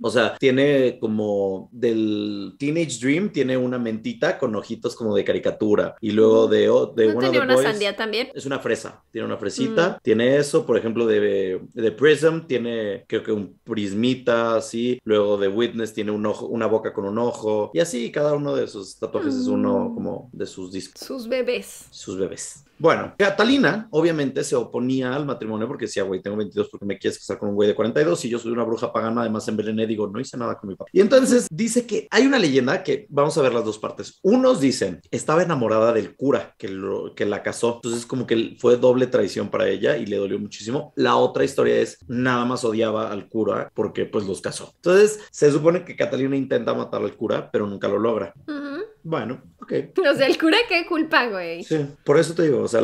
o sea, tiene como del Teenage Dream, tiene una mentita con ojitos como de caricatura. Y luego de, de una sandía también? Es una fresa. Tiene una fresita. Mm. Tiene eso, por ejemplo, de, de Prism, tiene creo que un prismita así, luego The Witness tiene un ojo, una boca con un ojo y así cada uno de sus tatuajes es uno mm. como de sus discos. Sus bebés. Sus bebés. Bueno, Catalina obviamente se oponía al matrimonio porque decía, güey, tengo 22 porque me quieres casar con un güey de 42 y yo soy una bruja pagana, además en envenené, eh, digo, no hice nada con mi papá. Y entonces dice que hay una leyenda que vamos a ver las dos partes. Unos dicen, estaba enamorada del cura que, que la casó, entonces como que fue doble traición para ella y le dolió muchísimo. La otra historia es, nada más odiaba al cura porque pues los casó. Entonces se supone que Catalina intenta matar al cura, pero nunca lo logra. Mm bueno, ok. O sea, el cura qué culpa, güey. Sí, por eso te digo, o sea,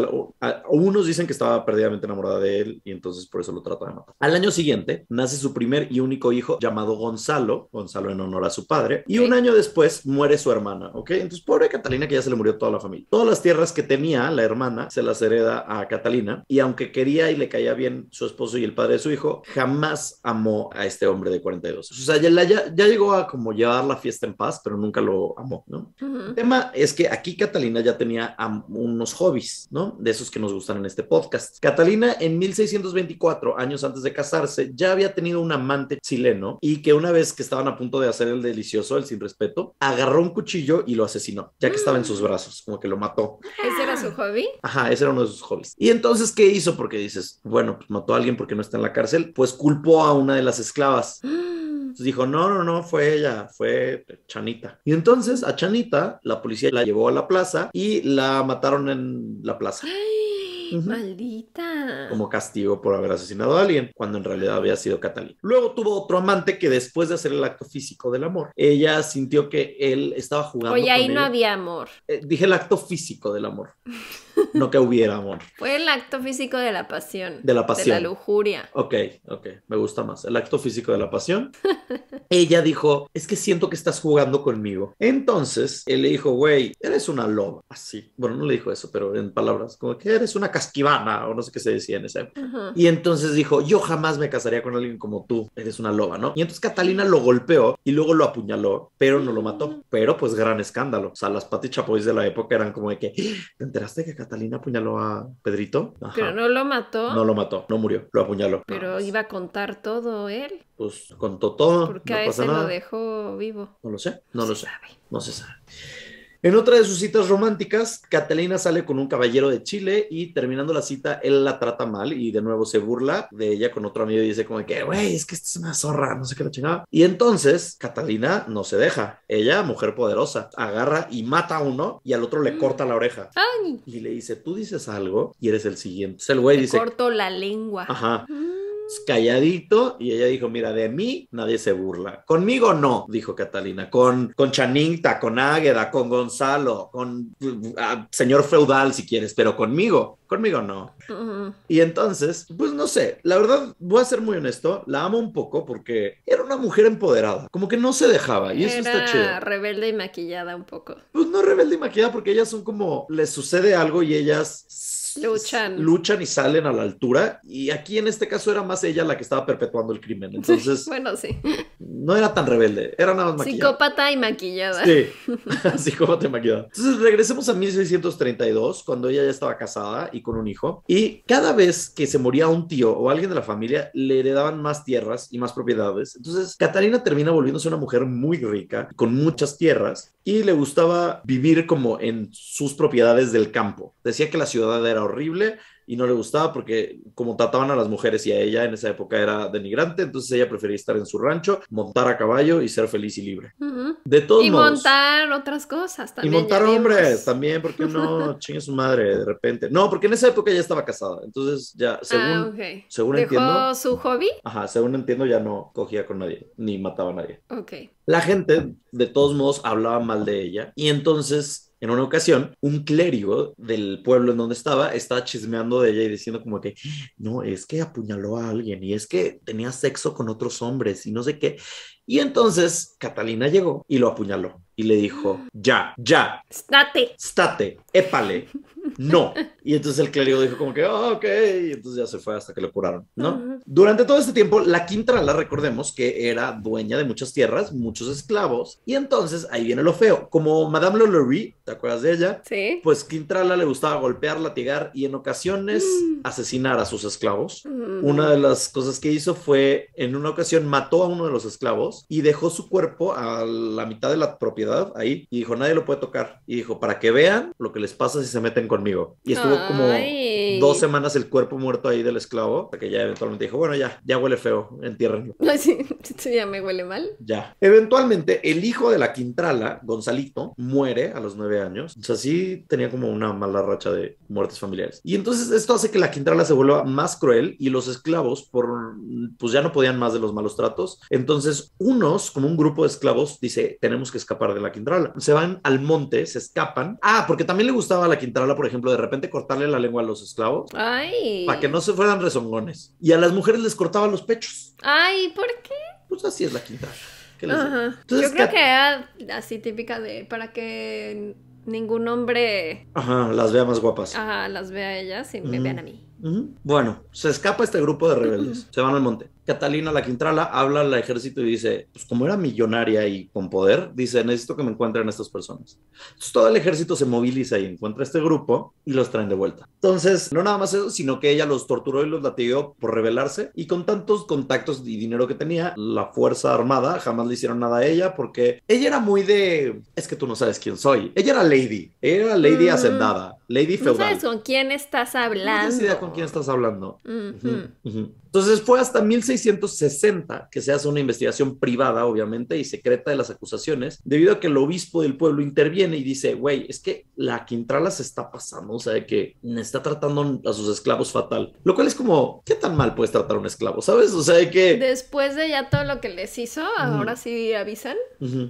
unos dicen que estaba perdidamente enamorada de él y entonces por eso lo trata de matar. Al año siguiente nace su primer y único hijo llamado Gonzalo, Gonzalo en honor a su padre, y un año después muere su hermana, ¿ok? Entonces, pobre Catalina que ya se le murió toda la familia. Todas las tierras que tenía la hermana se las hereda a Catalina y aunque quería y le caía bien su esposo y el padre de su hijo, jamás amó a este hombre de 42. O sea, ya, llegó a como llevar la fiesta en paz, pero nunca lo amó, ¿no? El tema es que aquí Catalina ya tenía unos hobbies, ¿no? De esos que nos gustan en este podcast. Catalina en 1624, años antes de casarse, ya había tenido un amante chileno y que una vez que estaban a punto de hacer el delicioso, el sin respeto, agarró un cuchillo y lo asesinó, ya que estaba en sus mm. brazos, como que lo mató. ¿Ese era su hobby? Ajá, ese era uno de sus hobbies. Y entonces, ¿qué hizo? Porque dices, bueno, pues mató a alguien porque no está en la cárcel, pues culpó a una de las esclavas. ¡Ah! dijo, no, no, no, fue ella, fue Chanita. Y entonces a Chanita la policía la llevó a la plaza y la mataron en la plaza. Maldita. Como castigo por haber asesinado a alguien, cuando en realidad había sido Catalina. Luego tuvo otro amante que después de hacer el acto físico del amor, ella sintió que él estaba jugando. Oye, ahí no había amor. Eh, dije el acto físico del amor. No que hubiera amor. Fue el acto físico de la pasión. De la pasión. De la lujuria. Ok, ok, me gusta más. El acto físico de la pasión. Ella dijo, es que siento que estás jugando conmigo. Entonces, él le dijo, güey, eres una loba. Así. Bueno, no le dijo eso, pero en palabras como que eres una casquivana o no sé qué se decía en ese Y entonces dijo, yo jamás me casaría con alguien como tú. Eres una loba, ¿no? Y entonces Catalina lo golpeó y luego lo apuñaló, pero no lo mató. Mm. Pero pues gran escándalo. O sea, las Pati de la época eran como de que, ¡Ah! ¿te enteraste que Catalina apuñaló a Pedrito. Pero no lo mató. No lo mató, no murió, lo apuñaló. Pero iba a contar todo él. Pues contó todo. Porque no a ese lo dejó vivo. No lo sé, no, lo sé. Sabe. No se sabe. En otra de sus citas románticas, Catalina sale con un caballero de Chile y terminando la cita, él la trata mal y de nuevo se burla de ella con otro amigo y dice como que, güey, es que esta es una zorra, no sé qué la chingaba Y entonces Catalina no se deja. Ella, mujer poderosa, agarra y mata a uno y al otro le mm. corta la oreja. Ay. Y le dice, tú dices algo y eres el siguiente. el güey dice... Corto la lengua. Ajá. Mm. Pues, calladito, y ella dijo, mira, de mí nadie se burla. Conmigo no, dijo Catalina, con, con Chaninta, con Águeda, con Gonzalo, con ah, señor feudal si quieres, pero conmigo, conmigo no. Y entonces, pues no sé, la verdad, voy a ser muy honesto, la amo un poco porque era una mujer empoderada, como que no se dejaba, y eso está chido. rebelde y maquillada un poco. Pues no rebelde y maquillada porque ellas son como, les sucede algo y ellas luchan. luchan y salen a la altura. Y aquí en este caso era más ella la que estaba perpetuando el crimen. Entonces, bueno, sí. No era tan rebelde, era nada más maquillada. Psicópata y maquillada. Sí, psicópata y maquillada. Entonces regresemos a 1632, cuando ella ya estaba casada y con un hijo. Y cada vez que se moría un tío o alguien de la familia, le daban más tierras y más propiedades. Entonces, Catalina termina volviéndose una mujer muy rica, con muchas tierras, y le gustaba vivir como en sus propiedades del campo. Decía que la ciudad era horrible, y no le gustaba porque como trataban a las mujeres y a ella en esa época era denigrante, entonces ella prefería estar en su rancho, montar a caballo y ser feliz y libre. De todos y modos. Y montar otras cosas también. Y montar hombres también, porque no chingue su madre de repente. No, porque en esa época ya estaba casada, entonces ya ah, según entiendo... su hobby. Ajá, según entiendo ya no cogía con nadie ni mataba a nadie. Ok. La gente de todos modos hablaba mal de ella y entonces en una ocasión, un clérigo del pueblo en donde estaba estaba chismeando de ella y diciendo como que, no, es que apuñaló a alguien y es que tenía sexo con otros hombres y no sé qué. Y entonces Catalina llegó y lo apuñaló y le dijo, ya, ya. Estate. Estate, épale no. Y entonces el clérigo dijo como que, ah, ok, y entonces ya se fue hasta que lo curaron, ¿no? Durante todo este tiempo, la Quintrala, recordemos que era dueña de muchas tierras, muchos esclavos, y entonces ahí viene lo feo. Como Madame Lollery, ¿te acuerdas de ella? Sí. Pues Quintrala le gustaba golpear, latigar y en ocasiones mm. asesinar a sus esclavos. Mm. Una de las cosas que hizo fue, en una ocasión, mató a uno de los esclavos y dejó su cuerpo a la mitad de la propiedad ahí y dijo, nadie lo puede tocar. Y dijo, para que vean lo que les pasa si se meten con conmigo. Y estuvo como dos semanas el cuerpo muerto ahí del esclavo, que ya eventualmente dijo, bueno, ya, ya huele feo, entiérrenlo. Sí, sí, ya me huele mal. Ya. Eventualmente, el hijo de la Quintrala, Gonzalito, muere a los nueve años. O sea, sí tenía como una mala racha de muertes familiares. Y entonces esto hace que la Quintrala se vuelva más cruel y los esclavos, por, pues ya no podían más de los malos tratos. Entonces, unos, como un grupo de esclavos, dice, tenemos que escapar de la Quintrala. Se van al monte, se escapan. Ah, porque también le gustaba la Quintrala, por ejemplo, de repente cortarle la lengua a los esclavos. Ay. Para que no se fueran rezongones. Y a las mujeres les cortaban los pechos. Ay, ¿por qué? Pues así es la quinta. Yo creo que era así típica de para que ningún hombre... Ajá, las vea más guapas. Ajá, las vea ellas y me vean a mí. Bueno, se escapa este grupo de rebeldes, se van al monte. Catalina la Quintrala habla al ejército y dice, pues como era millonaria y con poder, dice, necesito que me encuentren estas personas. Entonces todo el ejército se moviliza y encuentra este grupo y los traen de vuelta. Entonces, no nada más eso, sino que ella los torturó y los latigó por rebelarse y con tantos contactos y dinero que tenía, la Fuerza Armada jamás le hicieron nada a ella porque ella era muy de, es que tú no sabes quién soy. Ella era lady, era lady hacendada, lady feudal. No sabes con quién estás hablando. No tienes idea con quién estás hablando. Entonces fue hasta 1660 que se hace una investigación privada, obviamente, y secreta de las acusaciones, debido a que el obispo del pueblo interviene y dice, güey, es que la Quintrala se está pasando, o sea, que está tratando a sus esclavos fatal. Lo cual es como, ¿qué tan mal puedes tratar a un esclavo? ¿Sabes? O sea, que... Después de ya todo lo que les hizo, ahora sí avisan,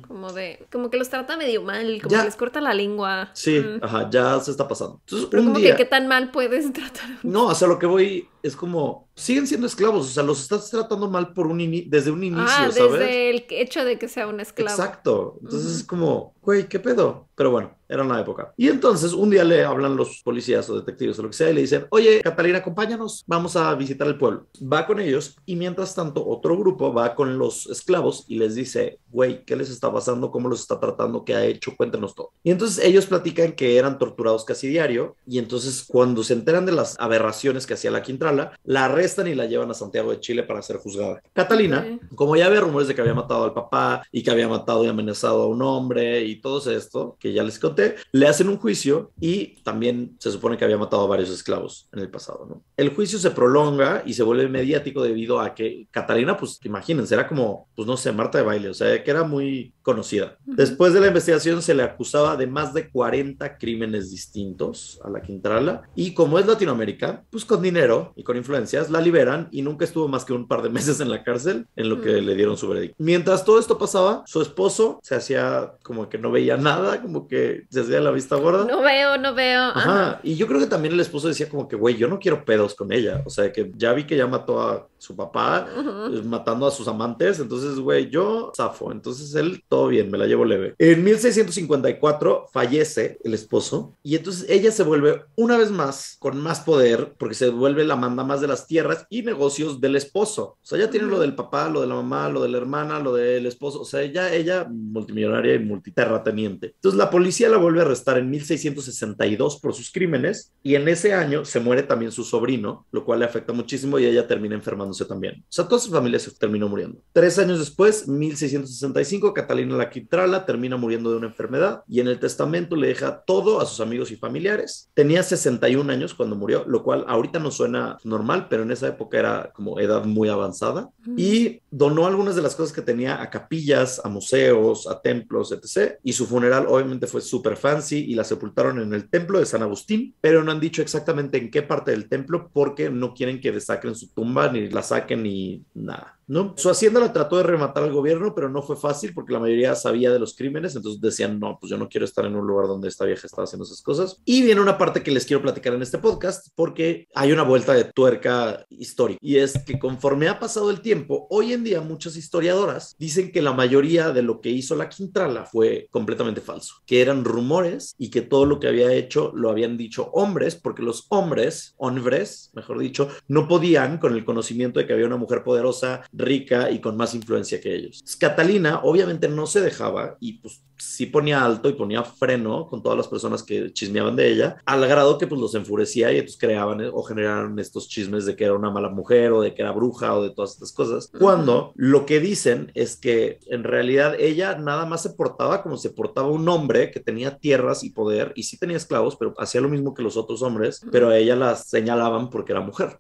como de, como que los trata medio mal, como que les corta la lengua. Sí, ajá, ya se está pasando. Entonces, Pero como que qué tan mal puedes tratar. No, o sea, lo que voy es como siguen siendo esclavos, o sea, los estás tratando mal por un desde un ah, inicio, ah, desde el hecho de que sea un esclavo. Exacto, entonces es como, güey, ¿qué pedo? Pero bueno, era una época. Y entonces un día le hablan los policías o detectives o lo que sea y le dicen, oye, Catalina, acompáñanos, vamos a visitar el pueblo. Va con ellos y mientras tanto otro grupo va con los esclavos y les dice, güey, ¿qué les está pasando? ¿Cómo los está tratando? ¿Qué ha hecho? Cuéntenos todo. Y entonces ellos platican que eran torturados casi diario y entonces cuando se enteran de las aberraciones que hacía la Quintrala, la arrestan y la llevan a Santiago de Chile para ser juzgada. Catalina, como ya había rumores de que había matado al papá y que había matado y amenazado a un hombre y todo esto que ya les conté, le hacen un juicio y también se supone que había matado a varios esclavos en el pasado, ¿no? El juicio se prolonga y se vuelve mediático debido a que Catalina, pues imagínense, era como, pues no sé, Marta de baile, o sea, que era muy conocida. Después de la investigación se le acusaba de más de 40 crímenes distintos a la Quintrala y como es Latinoamérica, pues con dinero y con influencias la liberan y nunca estuvo más que un par de meses en la cárcel en lo que le dieron su veredicto. Mientras todo esto pasaba, su esposo se hacía como que no veía nada, como que se hacía la vista gorda. No veo, no veo. Ajá. Y yo creo que también el esposo decía como que, güey, yo no quiero pedos con ella. O sea, que ya vi que ya mató a su papá, eh, matando a sus amantes. Entonces, güey, yo zafo. Entonces él, todo bien, me la llevo leve. En 1654 fallece el esposo y entonces ella se vuelve una vez más con más poder porque se vuelve la manda más de las tierras y negocios del esposo. O sea, ya tiene lo del papá, lo de la mamá, lo de la hermana, lo del esposo. O sea, ella, ella multimillonaria y multiterrateniente. Entonces la policía la vuelve a arrestar en 1662 por sus crímenes y en ese año se muere también su sobrino, lo cual le afecta muchísimo y ella termina enfermando sé también. O sea, toda su familia se terminó muriendo. Tres años después, 1665, Catalina la Quintrala termina muriendo de una enfermedad y en el testamento le deja todo a sus amigos y familiares. Tenía 61 años cuando murió, lo cual ahorita no suena normal, pero en esa época era como edad muy avanzada. Y donó algunas de las cosas que tenía a capillas, a museos, a templos, etc. Y su funeral obviamente fue súper fancy y la sepultaron en el templo de San Agustín, pero no han dicho exactamente en qué parte del templo porque no quieren que desacren su tumba ni la la saquen y nada. Su hacienda la trató de rematar al gobierno, pero no fue fácil porque la mayoría sabía de los crímenes, entonces decían, no, pues yo no quiero estar en un lugar donde esta vieja está haciendo esas cosas. Y viene una parte que les quiero platicar en este podcast porque hay una vuelta de tuerca histórica y es que conforme ha pasado el tiempo, hoy en día muchas historiadoras dicen que la mayoría de lo que hizo la Quintrala fue completamente falso, que eran rumores y que todo lo que había hecho lo habían dicho hombres porque los hombres, hombres, mejor dicho, no podían con el conocimiento de que había una mujer poderosa rica y con más influencia que ellos. Catalina obviamente no se dejaba y pues sí ponía alto y ponía freno con todas las personas que chismeaban de ella, al grado que pues los enfurecía y entonces creaban eh, o generaron estos chismes de que era una mala mujer o de que era bruja o de todas estas cosas. Cuando lo que dicen es que en realidad ella nada más se portaba como se portaba un hombre que tenía tierras y poder y sí tenía esclavos, pero hacía lo mismo que los otros hombres, pero a ella las señalaban porque era mujer.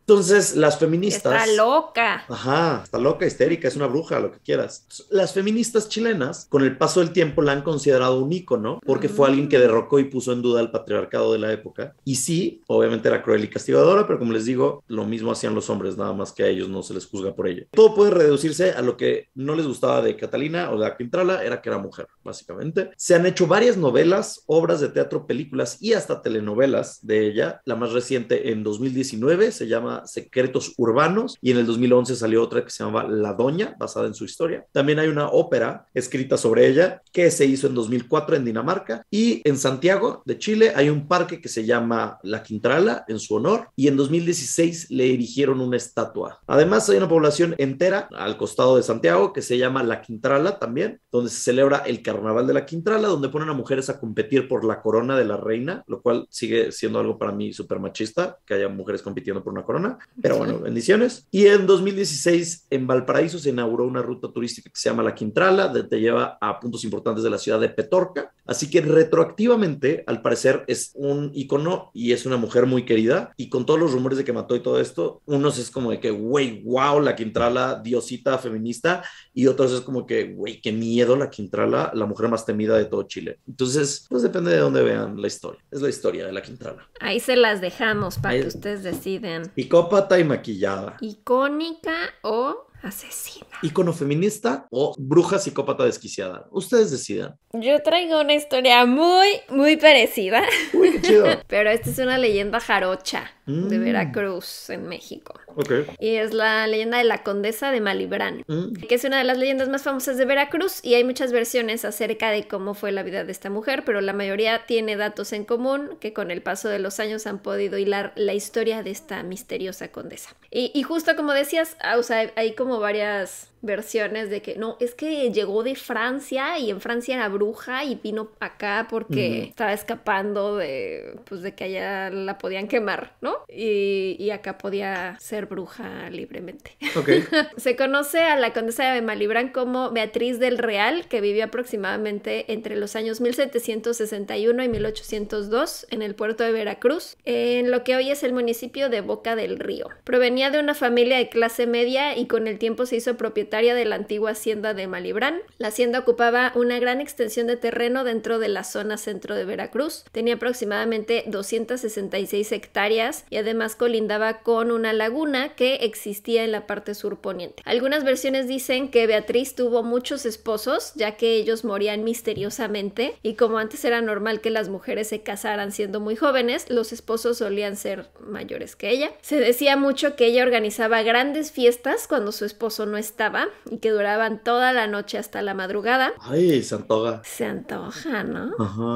Entonces, las feministas. Está loca. Ajá, está loca, histérica, es una bruja, lo que quieras. Las feministas chilenas, con el paso el tiempo la han considerado un ícono porque fue alguien que mm. derrocó y puso en duda el patriarcado de la época. Y sí, obviamente era cruel y castigadora, pero como les digo, lo mismo hacían los hombres, nada más que a ellos no se les juzga por ello. Todo puede reducirse a lo que no les gustaba de Catalina o de Quintrala era que era mujer, básicamente. Se han hecho varias novelas, obras de teatro, películas y hasta telenovelas de ella. La más reciente en 2019 se llama Secretos Urbanos y en el 2011 salió otra que se llamaba La Doña, basada en su historia. También hay una ópera escrita sobre ella que se hizo en 2004 en Dinamarca y en Santiago de Chile hay un parque que se llama La Quintrala en su honor y en 2016 le erigieron una estatua. Además hay una población entera al costado de Santiago que se llama La Quintrala también, donde se celebra el Carnaval de La Quintrala, donde ponen a mujeres a competir por la corona de la reina, lo cual sigue siendo algo para mí súper machista, que haya mujeres compitiendo por una corona, pero bueno, bendiciones. Y en 2016 en Valparaíso se inauguró una ruta turística que se llama La Quintrala, donde te lleva a puntos importantes de la ciudad de Petorca. Así que retroactivamente, al parecer, es un icono y es una mujer muy querida. Y con todos los rumores de que mató y todo esto, unos es como de que, güey, wow, la Quintrala, diosita feminista. Y otros es como que, güey, qué miedo la Quintrala, la mujer más temida de todo Chile. Entonces, pues depende de dónde vean la historia. Es la historia de la Quintrala. Ahí se las dejamos para que ustedes deciden. Picópata y maquillada. Icónica o asesina. Icono feminista o bruja psicópata desquiciada. Ustedes decidan. Yo traigo una historia muy, muy parecida. Uy, qué chido. Pero esta es una leyenda jarocha de mm. Veracruz, en México. Y es la leyenda de la condesa de Malibrán, mm. que es una de las leyendas más famosas de Veracruz y hay muchas versiones acerca de cómo fue la vida de esta mujer, pero la mayoría tiene datos en común que con el paso de los años han podido hilar la historia de esta misteriosa condesa. Y, justo como decías, ah, o sea, hay como varias versiones de que no, es que llegó de Francia y en Francia era bruja y vino acá porque estaba escapando de pues de que allá la podían quemar, ¿no? Y, y acá podía ser bruja libremente. Okay. Se conoce a la condesa de Malibrán como Beatriz del Real, que vivió aproximadamente entre los años 1761 y 1802 en el puerto de Veracruz, en lo que hoy es el municipio de Boca del Río. Provenía de una familia de clase media y con el tiempo se hizo propietaria de la antigua hacienda de Malibrán. La hacienda ocupaba una gran extensión de terreno dentro de la zona centro de Veracruz. Tenía aproximadamente 266 hectáreas y además colindaba con una laguna que existía en la parte surponiente. Algunas versiones dicen que Beatriz tuvo muchos esposos, ya que ellos morían misteriosamente y como antes era normal que las mujeres se casaran siendo muy jóvenes, los esposos solían ser mayores que ella. Se decía mucho que ella organizaba grandes fiestas cuando su esposo no estaba y que duraban toda la noche hasta la madrugada. Ay, se antoja. Se antoja, ¿no?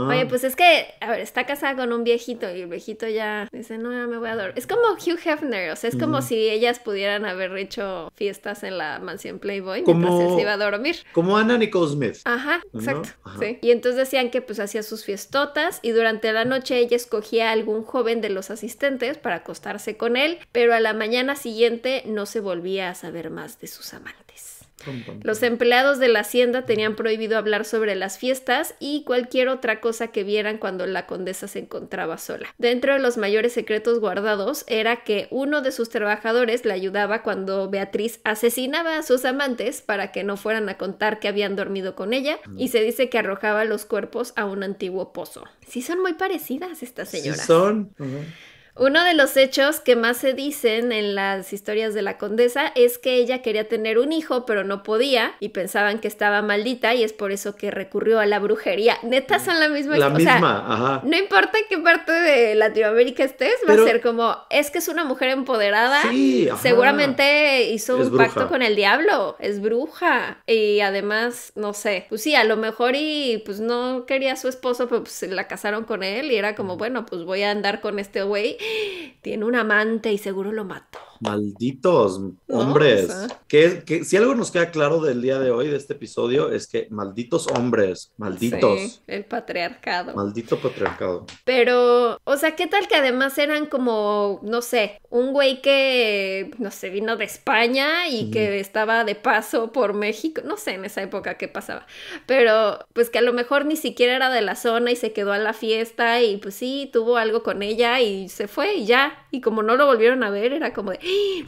Oye, pues es que, a ver, está casada con un viejito y el viejito ya dice, no, ya me voy a dormir. Es como Hugh Hefner, o sea, es como si ellas pudieran haber hecho fiestas en la mansión Playboy como, mientras él se iba a dormir. Como Anna Nicole Smith. Ajá, exacto. Sí. Y entonces decían que pues hacía sus fiestotas y durante la noche ella escogía a algún joven de los asistentes para acostarse con él, pero a la mañana siguiente no se volvía a saber más de sus amantes. Los empleados de la hacienda tenían prohibido hablar sobre las fiestas y cualquier otra cosa que vieran cuando la condesa se encontraba sola. Dentro de los mayores secretos guardados era que uno de sus trabajadores la ayudaba cuando Beatriz asesinaba a sus amantes para que no fueran a contar que habían dormido con ella y mm. se dice que arrojaba los cuerpos a un antiguo pozo. Sí son muy parecidas estas señoras. Sí son. Uno de los hechos que más se dicen en las historias de la condesa es que ella quería tener un hijo, pero no podía y pensaban que estaba maldita y es por eso que recurrió a la brujería. Neta son la misma. La No importa qué parte de Latinoamérica estés, va a ser como, es que es una mujer empoderada. Sí, Seguramente hizo un pacto con el diablo, es bruja. Y además, no sé, pues sí, a lo mejor y pues no quería a su esposo, pero pues la casaron con él y era como, bueno, pues voy a andar con este güey Tiene un amante y seguro lo mato. Malditos hombres. que, si algo nos queda claro del día de hoy, de este episodio, es que malditos hombres, malditos. el patriarcado. Maldito patriarcado. Pero, o sea, ¿qué tal que además eran como, no sé, un güey que, no sé, vino de España y que estaba de paso por México? No sé en esa época qué pasaba. Pero, pues que a lo mejor ni siquiera era de la zona y se quedó a la fiesta y pues sí, tuvo algo con ella y se fue y ya. Y como no lo volvieron a ver, era como de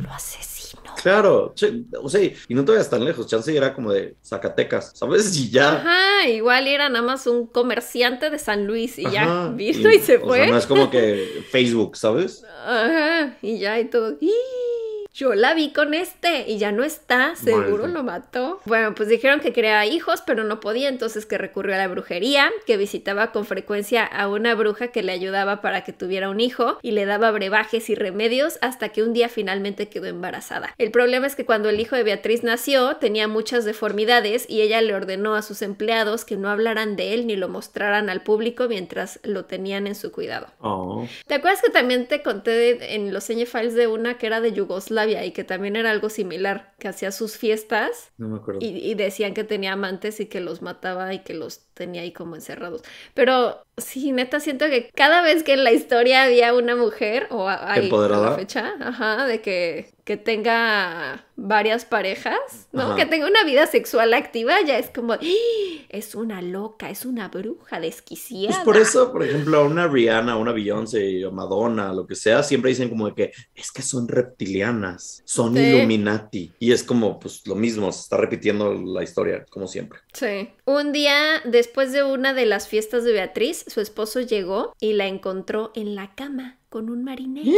lo asesino. Claro, o sea, y no te vayas tan lejos, Chance era como de Zacatecas, ¿sabes? Y ya. Ajá, igual era nada más un comerciante de San Luis y ya Visto y, se fue. O sea, no es como que Facebook, ¿sabes? Ajá, y ya y todo. ¡Y! yo la vi con este y ya no está, seguro lo mató. Bueno, pues dijeron que creaba hijos, pero no podía, entonces que recurrió a la brujería, que visitaba con frecuencia a una bruja que le ayudaba para que tuviera un hijo y le daba brebajes y remedios hasta que un día finalmente quedó embarazada. El problema es que cuando el hijo de Beatriz nació, tenía muchas deformidades y ella le ordenó a sus empleados que no hablaran de él ni lo mostraran al público mientras lo tenían en su cuidado. Oh. ¿Te acuerdas que también te conté en los Files de una que era de Yugoslavia? y que también era algo similar, que hacía sus fiestas y, decían que tenía amantes y que los mataba y que los tenía ahí como encerrados. Pero Sí, neta, siento que cada vez que en la historia había una mujer, o hay Empoderada. A la fecha, ajá, de que, tenga varias parejas, ¿no? Que tenga una vida sexual activa, ya es como, ¡Ah! es una loca, es una bruja desquiciada. Pues por eso, por ejemplo, una Rihanna, una Beyoncé, o Madonna, lo que sea, siempre dicen como que es que son reptilianas, son Illuminati. Y es como, pues lo mismo, se está repitiendo la historia, como siempre. Sí. Un día después de una de las fiestas de Beatriz, su esposo llegó y la encontró en la cama con un marinero. ¡Eh!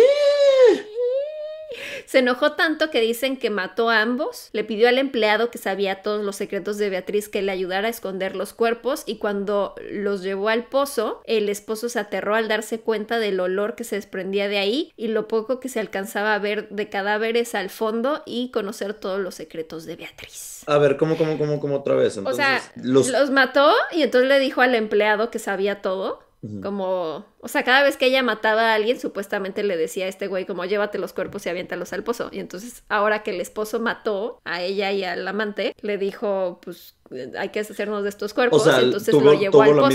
Se enojó tanto que dicen que mató a ambos, le pidió al empleado que sabía todos los secretos de Beatriz que le ayudara a esconder los cuerpos y cuando los llevó al pozo, el esposo se aterró al darse cuenta del olor que se desprendía de ahí y lo poco que se alcanzaba a ver de cadáveres al fondo y conocer todos los secretos de Beatriz. A ver, ¿cómo, cómo, cómo, cómo otra vez? o sea, los mató y entonces le dijo al empleado que sabía todo. Como, o sea, cada vez que ella mataba a alguien, supuestamente le decía a este güey como llévate los cuerpos y aviéntalos al pozo. Y entonces, ahora que el esposo mató a ella y al amante, le dijo, pues hay que hacernos de estos cuerpos, o sea, entonces tuvo, lo llevó la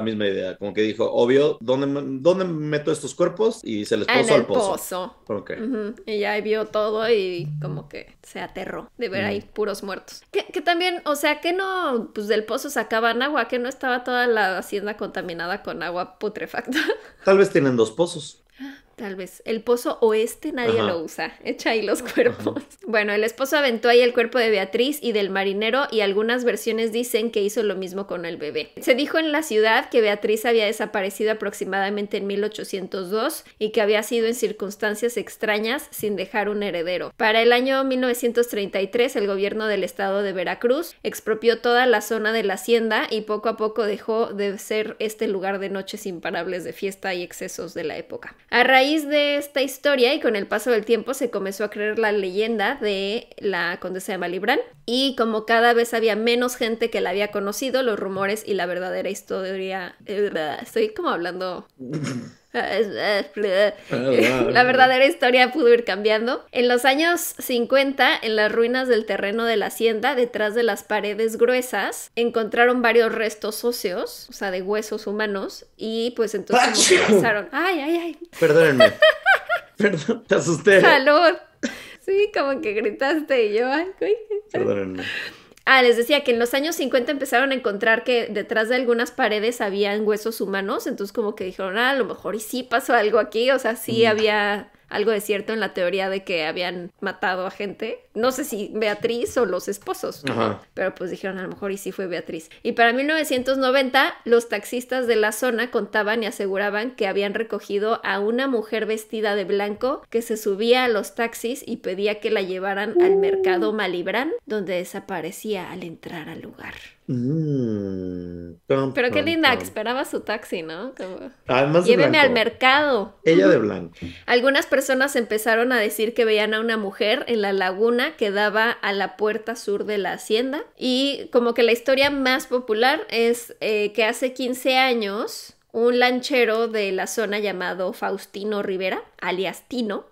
Misma, idea, como que dijo, obvio, ¿dónde, dónde meto estos cuerpos? Y se les ah, puso al pozo. Y ya vio todo y como que se aterró de ver ahí puros muertos. Que, que, también, o sea, que no, pues del pozo sacaban agua, que no estaba toda la hacienda contaminada con agua putrefacta. Tal vez tienen dos pozos. Tal vez. El pozo oeste nadie lo usa. Echa ahí los cuerpos. Bueno, el esposo aventó ahí el cuerpo de Beatriz y del marinero y algunas versiones dicen que hizo lo mismo con el bebé. Se dijo en la ciudad que Beatriz había desaparecido aproximadamente en 1802 y que había sido en circunstancias extrañas sin dejar un heredero. Para el año 1933 el gobierno del estado de Veracruz expropió toda la zona de la hacienda y poco a poco dejó de ser este lugar de noches imparables de fiesta y excesos de la época. A raíz de esta historia y con el paso del tiempo se comenzó a creer la leyenda de la condesa de Malibran y como cada vez había menos gente que la había conocido, los rumores y la verdadera historia... Eh, estoy como hablando... La verdadera historia pudo ir cambiando. En los años 50, en las ruinas del terreno de la hacienda, detrás de las paredes gruesas, encontraron varios restos óseos, o sea, de huesos humanos, y pues entonces empezaron. ¡Ay, ay, ay! Perdónenme. Perdón, te asusté. salud Sí, como que gritaste y yo, ay, Perdónenme. Ah, les decía que en los años 50 empezaron a encontrar que detrás de algunas paredes habían huesos humanos, entonces como que dijeron, ah, a lo mejor y sí pasó algo aquí, o sea, sí mm. había algo de cierto en la teoría de que habían matado a gente no sé si Beatriz o los esposos, pero pues dijeron a lo mejor y sí fue Beatriz. Y para 1990 los taxistas de la zona contaban y aseguraban que habían recogido a una mujer vestida de blanco que se subía a los taxis y pedía que la llevaran al mercado Malibrán, donde desaparecía al entrar al lugar. Mm, pero qué linda, que esperaba su taxi, ¿no? Como, lléveme al mercado. Ella de blanco. Algunas personas empezaron a decir que veían a una mujer en la laguna quedaba a la puerta sur de la hacienda. Y como que la historia más popular es eh, que hace 15 años un lanchero de la zona llamado Faustino Rivera, alias Tino,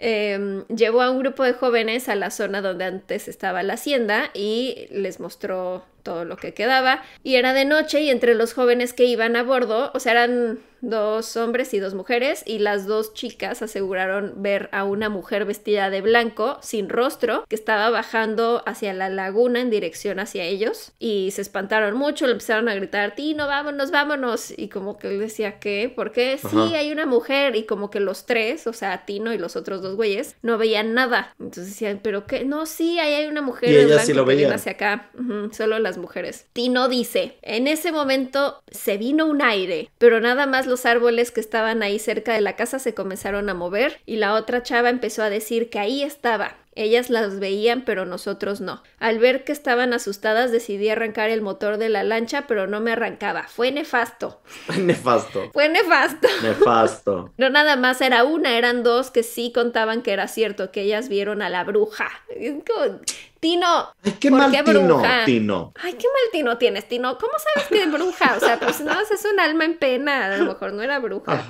em, llevó a un grupo de jóvenes a la zona donde antes estaba la hacienda y les mostró todo lo que quedaba, y era de noche y entre los jóvenes que iban a bordo, o sea, eran dos hombres y dos mujeres, y las dos chicas aseguraron ver a una mujer vestida de blanco, sin rostro, que estaba bajando hacia la laguna en dirección hacia ellos, y se espantaron mucho, le empezaron a gritar, Tino, vámonos, vámonos, y como que él decía, ¿qué? Porque sí, hay una mujer, y como que los tres, o sea, Tino y los otros dos güeyes, no veían nada, entonces decían, pero qué, no, sí, ahí hay una mujer y ella sí lo veía, hacia acá, solo la las mujeres. Tino dice, en ese momento se vino un aire, pero nada más los árboles que estaban ahí cerca de la casa se comenzaron a mover y la otra chava empezó a decir que ahí estaba. Ellas las veían, pero nosotros no. Al ver que estaban asustadas, decidí arrancar el motor de la lancha, pero no me arrancaba. Fue nefasto. nefasto. Fue nefasto. Nefasto. no nada más era una, eran dos que sí contaban que era cierto, que ellas vieron a la bruja. Tino. Ay, qué mal tino, tino, Ay, qué mal Tino tienes, Tino. ¿Cómo sabes que es bruja? O sea, pues no, es un alma en pena. A lo mejor no era bruja.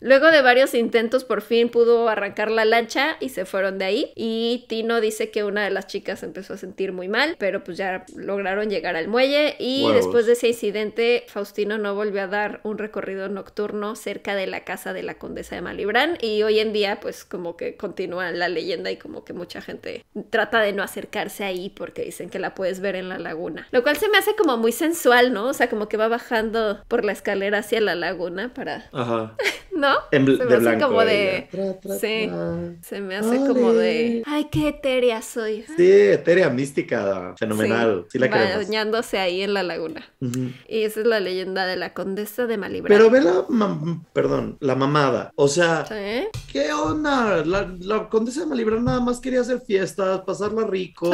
Luego de varios intentos, por fin pudo arrancar la lancha y se fueron de ahí. Y Tino dice que una de las chicas empezó a sentir muy mal, pero pues ya lograron llegar al muelle y después de ese incidente Faustino no volvió a dar un recorrido nocturno cerca de la casa de la condesa de Malibrán y hoy en día pues como que continúa la leyenda y como que mucha gente trata de no acercarse ahí porque dicen que la puedes ver en la laguna, lo cual se me hace como muy sensual, ¿no? O sea, como que va bajando por la escalera hacia la laguna para... Ajá. ¿no? se me de hace como de. sí, se me hace como de. Ay, qué etérea soy. Sí, etérea mística, fenomenal. Bañándose ahí en la laguna. Y esa es la leyenda de la condesa de Malibran. Pero ve la. Perdón, la mamada. O sea, ¿qué onda? La, condesa de Malibran nada más quería hacer fiestas, pasarla rico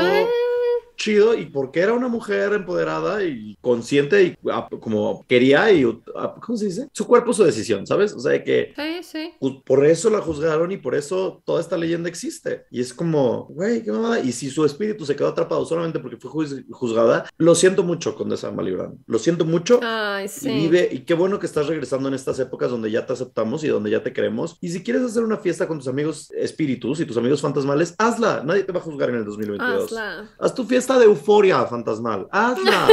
chido y porque era una mujer empoderada y consciente y como quería y, ¿cómo se dice? Su cuerpo, su decisión, ¿sabes? O sea, que sí, sí. Pues, por eso la juzgaron y por eso toda esta leyenda existe. Y es como, güey, qué mamada. Y si su espíritu se quedó atrapado solamente porque fue juzgada, lo siento mucho, Condesa Malibran. Lo siento mucho. Ay, sí. vive, y qué bueno que estás regresando en estas épocas donde ya te aceptamos y donde ya te queremos. Y si quieres hacer una fiesta con tus amigos espíritus y tus amigos fantasmales, hazla. Nadie te va a juzgar en el 2022. Hazla. Haz tu fiesta de euforia fantasmal. Hazla,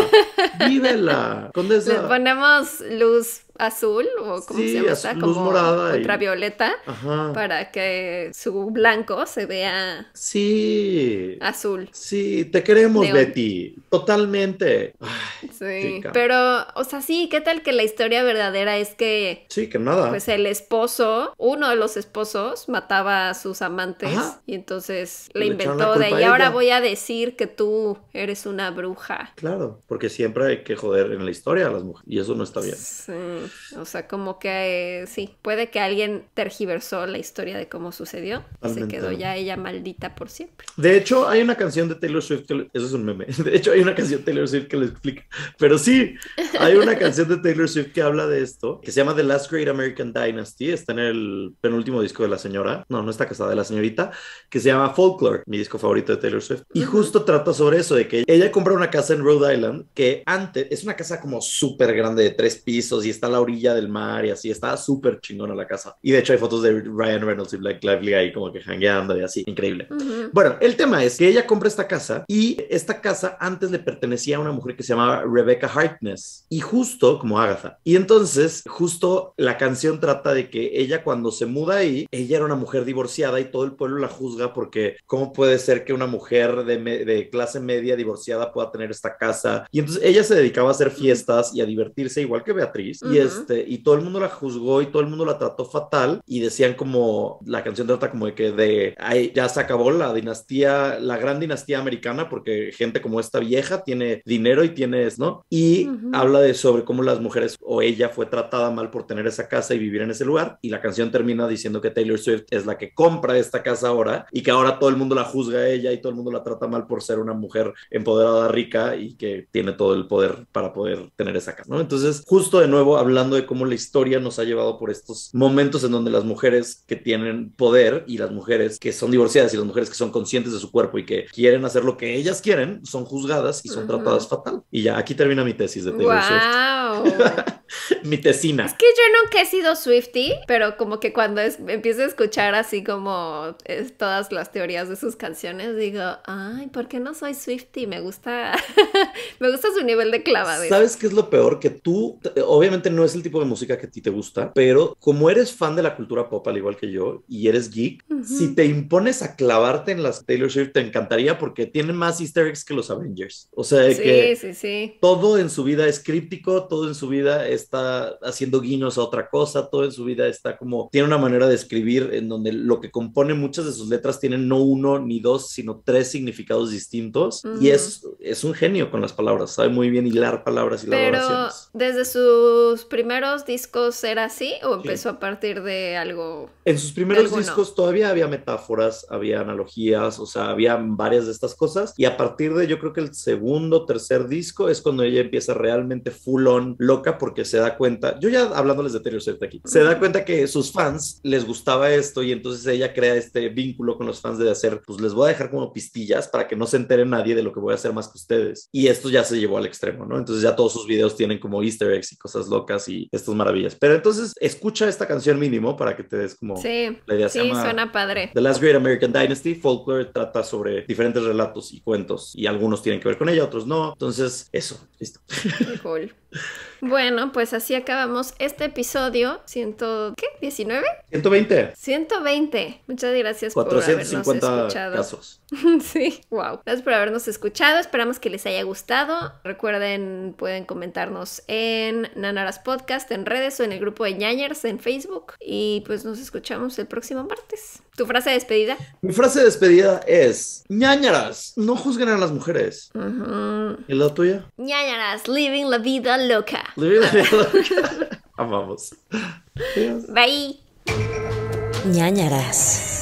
vívela. Condesa. Le ponemos luz azul o como se llama, como ultravioleta para que su blanco se vea sí azul. Sí, te queremos Betty, totalmente. sí, pero o sea, sí, ¿qué tal que la historia verdadera es que Sí, que nada. Pues el esposo, uno de los esposos mataba a sus amantes y entonces le, inventó de y ahora voy a decir que tú eres una bruja. Claro, porque siempre hay que joder en la historia a las mujeres y eso no está bien. Sí. Mm, o sea, como que eh, sí, puede que alguien tergiversó la historia de cómo sucedió. Se quedó ya ella maldita por siempre. De hecho, hay una canción de Taylor Swift Eso es un meme. De hecho, hay una canción de Taylor Swift que lo explica. Pero sí, hay una canción de Taylor Swift que habla de esto, que se llama The Last Great American Dynasty. Está en el penúltimo disco de la señora. No, no está casada, de la señorita, que se llama Folklore, mi disco favorito de Taylor Swift. Y justo trata sobre eso, de que ella compra una casa en Rhode Island, que antes es una casa como súper grande de tres pisos y está la orilla del mar y así. Estaba súper chingona la casa. Y de hecho hay fotos de Ryan Reynolds y Black Lively ahí como que hangueando y así. Increíble. Bueno, el tema es que ella compra esta casa y esta casa antes le pertenecía a una mujer que se llamaba Rebecca Harkness y justo como Agatha. Y entonces justo la canción trata de que ella cuando se muda ahí, ella era una mujer divorciada y todo el pueblo la juzga porque cómo puede ser que una mujer de, clase media divorciada pueda tener esta casa. Y entonces ella se dedicaba a hacer fiestas y a divertirse igual que Beatriz. Y este, y todo el mundo la juzgó y todo el mundo la trató fatal y decían como, la canción trata como de que de, ya se acabó la dinastía, la gran dinastía americana, porque gente como esta vieja tiene dinero y tiene ¿no? Y habla de sobre cómo las mujeres o ella fue tratada mal por tener esa casa y vivir en ese lugar. Y la canción termina diciendo que Taylor Swift es la que compra esta casa ahora y que ahora todo el mundo la juzga a ella y todo el mundo la trata mal por ser una mujer empoderada, rica y que tiene todo el poder para poder tener esa casa, ¿no? Entonces, justo de nuevo, habla hablando de cómo la historia nos ha llevado por estos momentos en donde las mujeres que tienen poder y las mujeres que son divorciadas y las mujeres que son conscientes de su cuerpo y que quieren hacer lo que ellas quieren son juzgadas y son tratadas fatal. Y ya, aquí termina mi tesis de Taylor mi tesina. Es que yo nunca he sido Swifty, pero como que cuando empiezo a escuchar así como eh, todas las teorías de sus canciones, digo, ay, ¿por qué no soy Swifty? Me gusta, me gusta su nivel de clavadera. ¿Sabes qué es lo peor? Que tú, obviamente no es el tipo de música que a ti te gusta, pero como eres fan de la cultura pop al igual que yo y eres geek, si te impones a clavarte en las Taylor Swift te encantaría porque tienen más easter eggs que los Avengers. O sea, que todo en su vida es críptico, todo en su vida está haciendo guiños a otra cosa, todo en su vida está como, tiene una manera de escribir en donde lo que compone muchas de sus letras tienen no uno ni dos, sino tres significados distintos y es, es un genio con las palabras, sabe muy bien hilar palabras y Pero desde sus primeros discos era así o empezó a partir de algo? En sus primeros discos todavía había metáforas, había analogías, o sea, había varias de estas cosas. Y a partir de yo creo que el segundo, tercer disco es cuando ella empieza realmente full on loca porque se da cuenta, yo ya hablándoles de Taylor Swift aquí, se da cuenta que sus fans les gustaba esto y entonces ella crea este vínculo con los fans de hacer, pues les voy a dejar como pistillas para que no se entere nadie de lo que voy a hacer más que ustedes. Y esto ya se llevó al extremo, ¿no? Entonces ya todos sus videos tienen como easter eggs y cosas locas y estas maravillas. Pero entonces escucha esta canción mínimo para que te des como sí, la idea. Sí, suena padre. The Last Great American Dynasty, Folklore trata sobre diferentes relatos y cuentos y algunos tienen que ver con ella, otros no. Entonces, eso, listo. Bueno, pues así acabamos este episodio. Ciento... ¿Qué? ¿19? 120. 120. Muchas gracias por habernos escuchado. casos. sí, wow. Gracias por habernos escuchado. Esperamos que les haya gustado. Recuerden, pueden comentarnos en Nanaras Podcast, en redes o en el grupo de ñañers en Facebook. Y pues nos escuchamos el próximo martes. ¿Tu frase de despedida? Mi frase de despedida es: ñañaras, no juzguen a las mujeres. ¿Y la tuya? ñañaras, living la vida loca. Vivir la loca. Amamos. Bye. Ñañaras.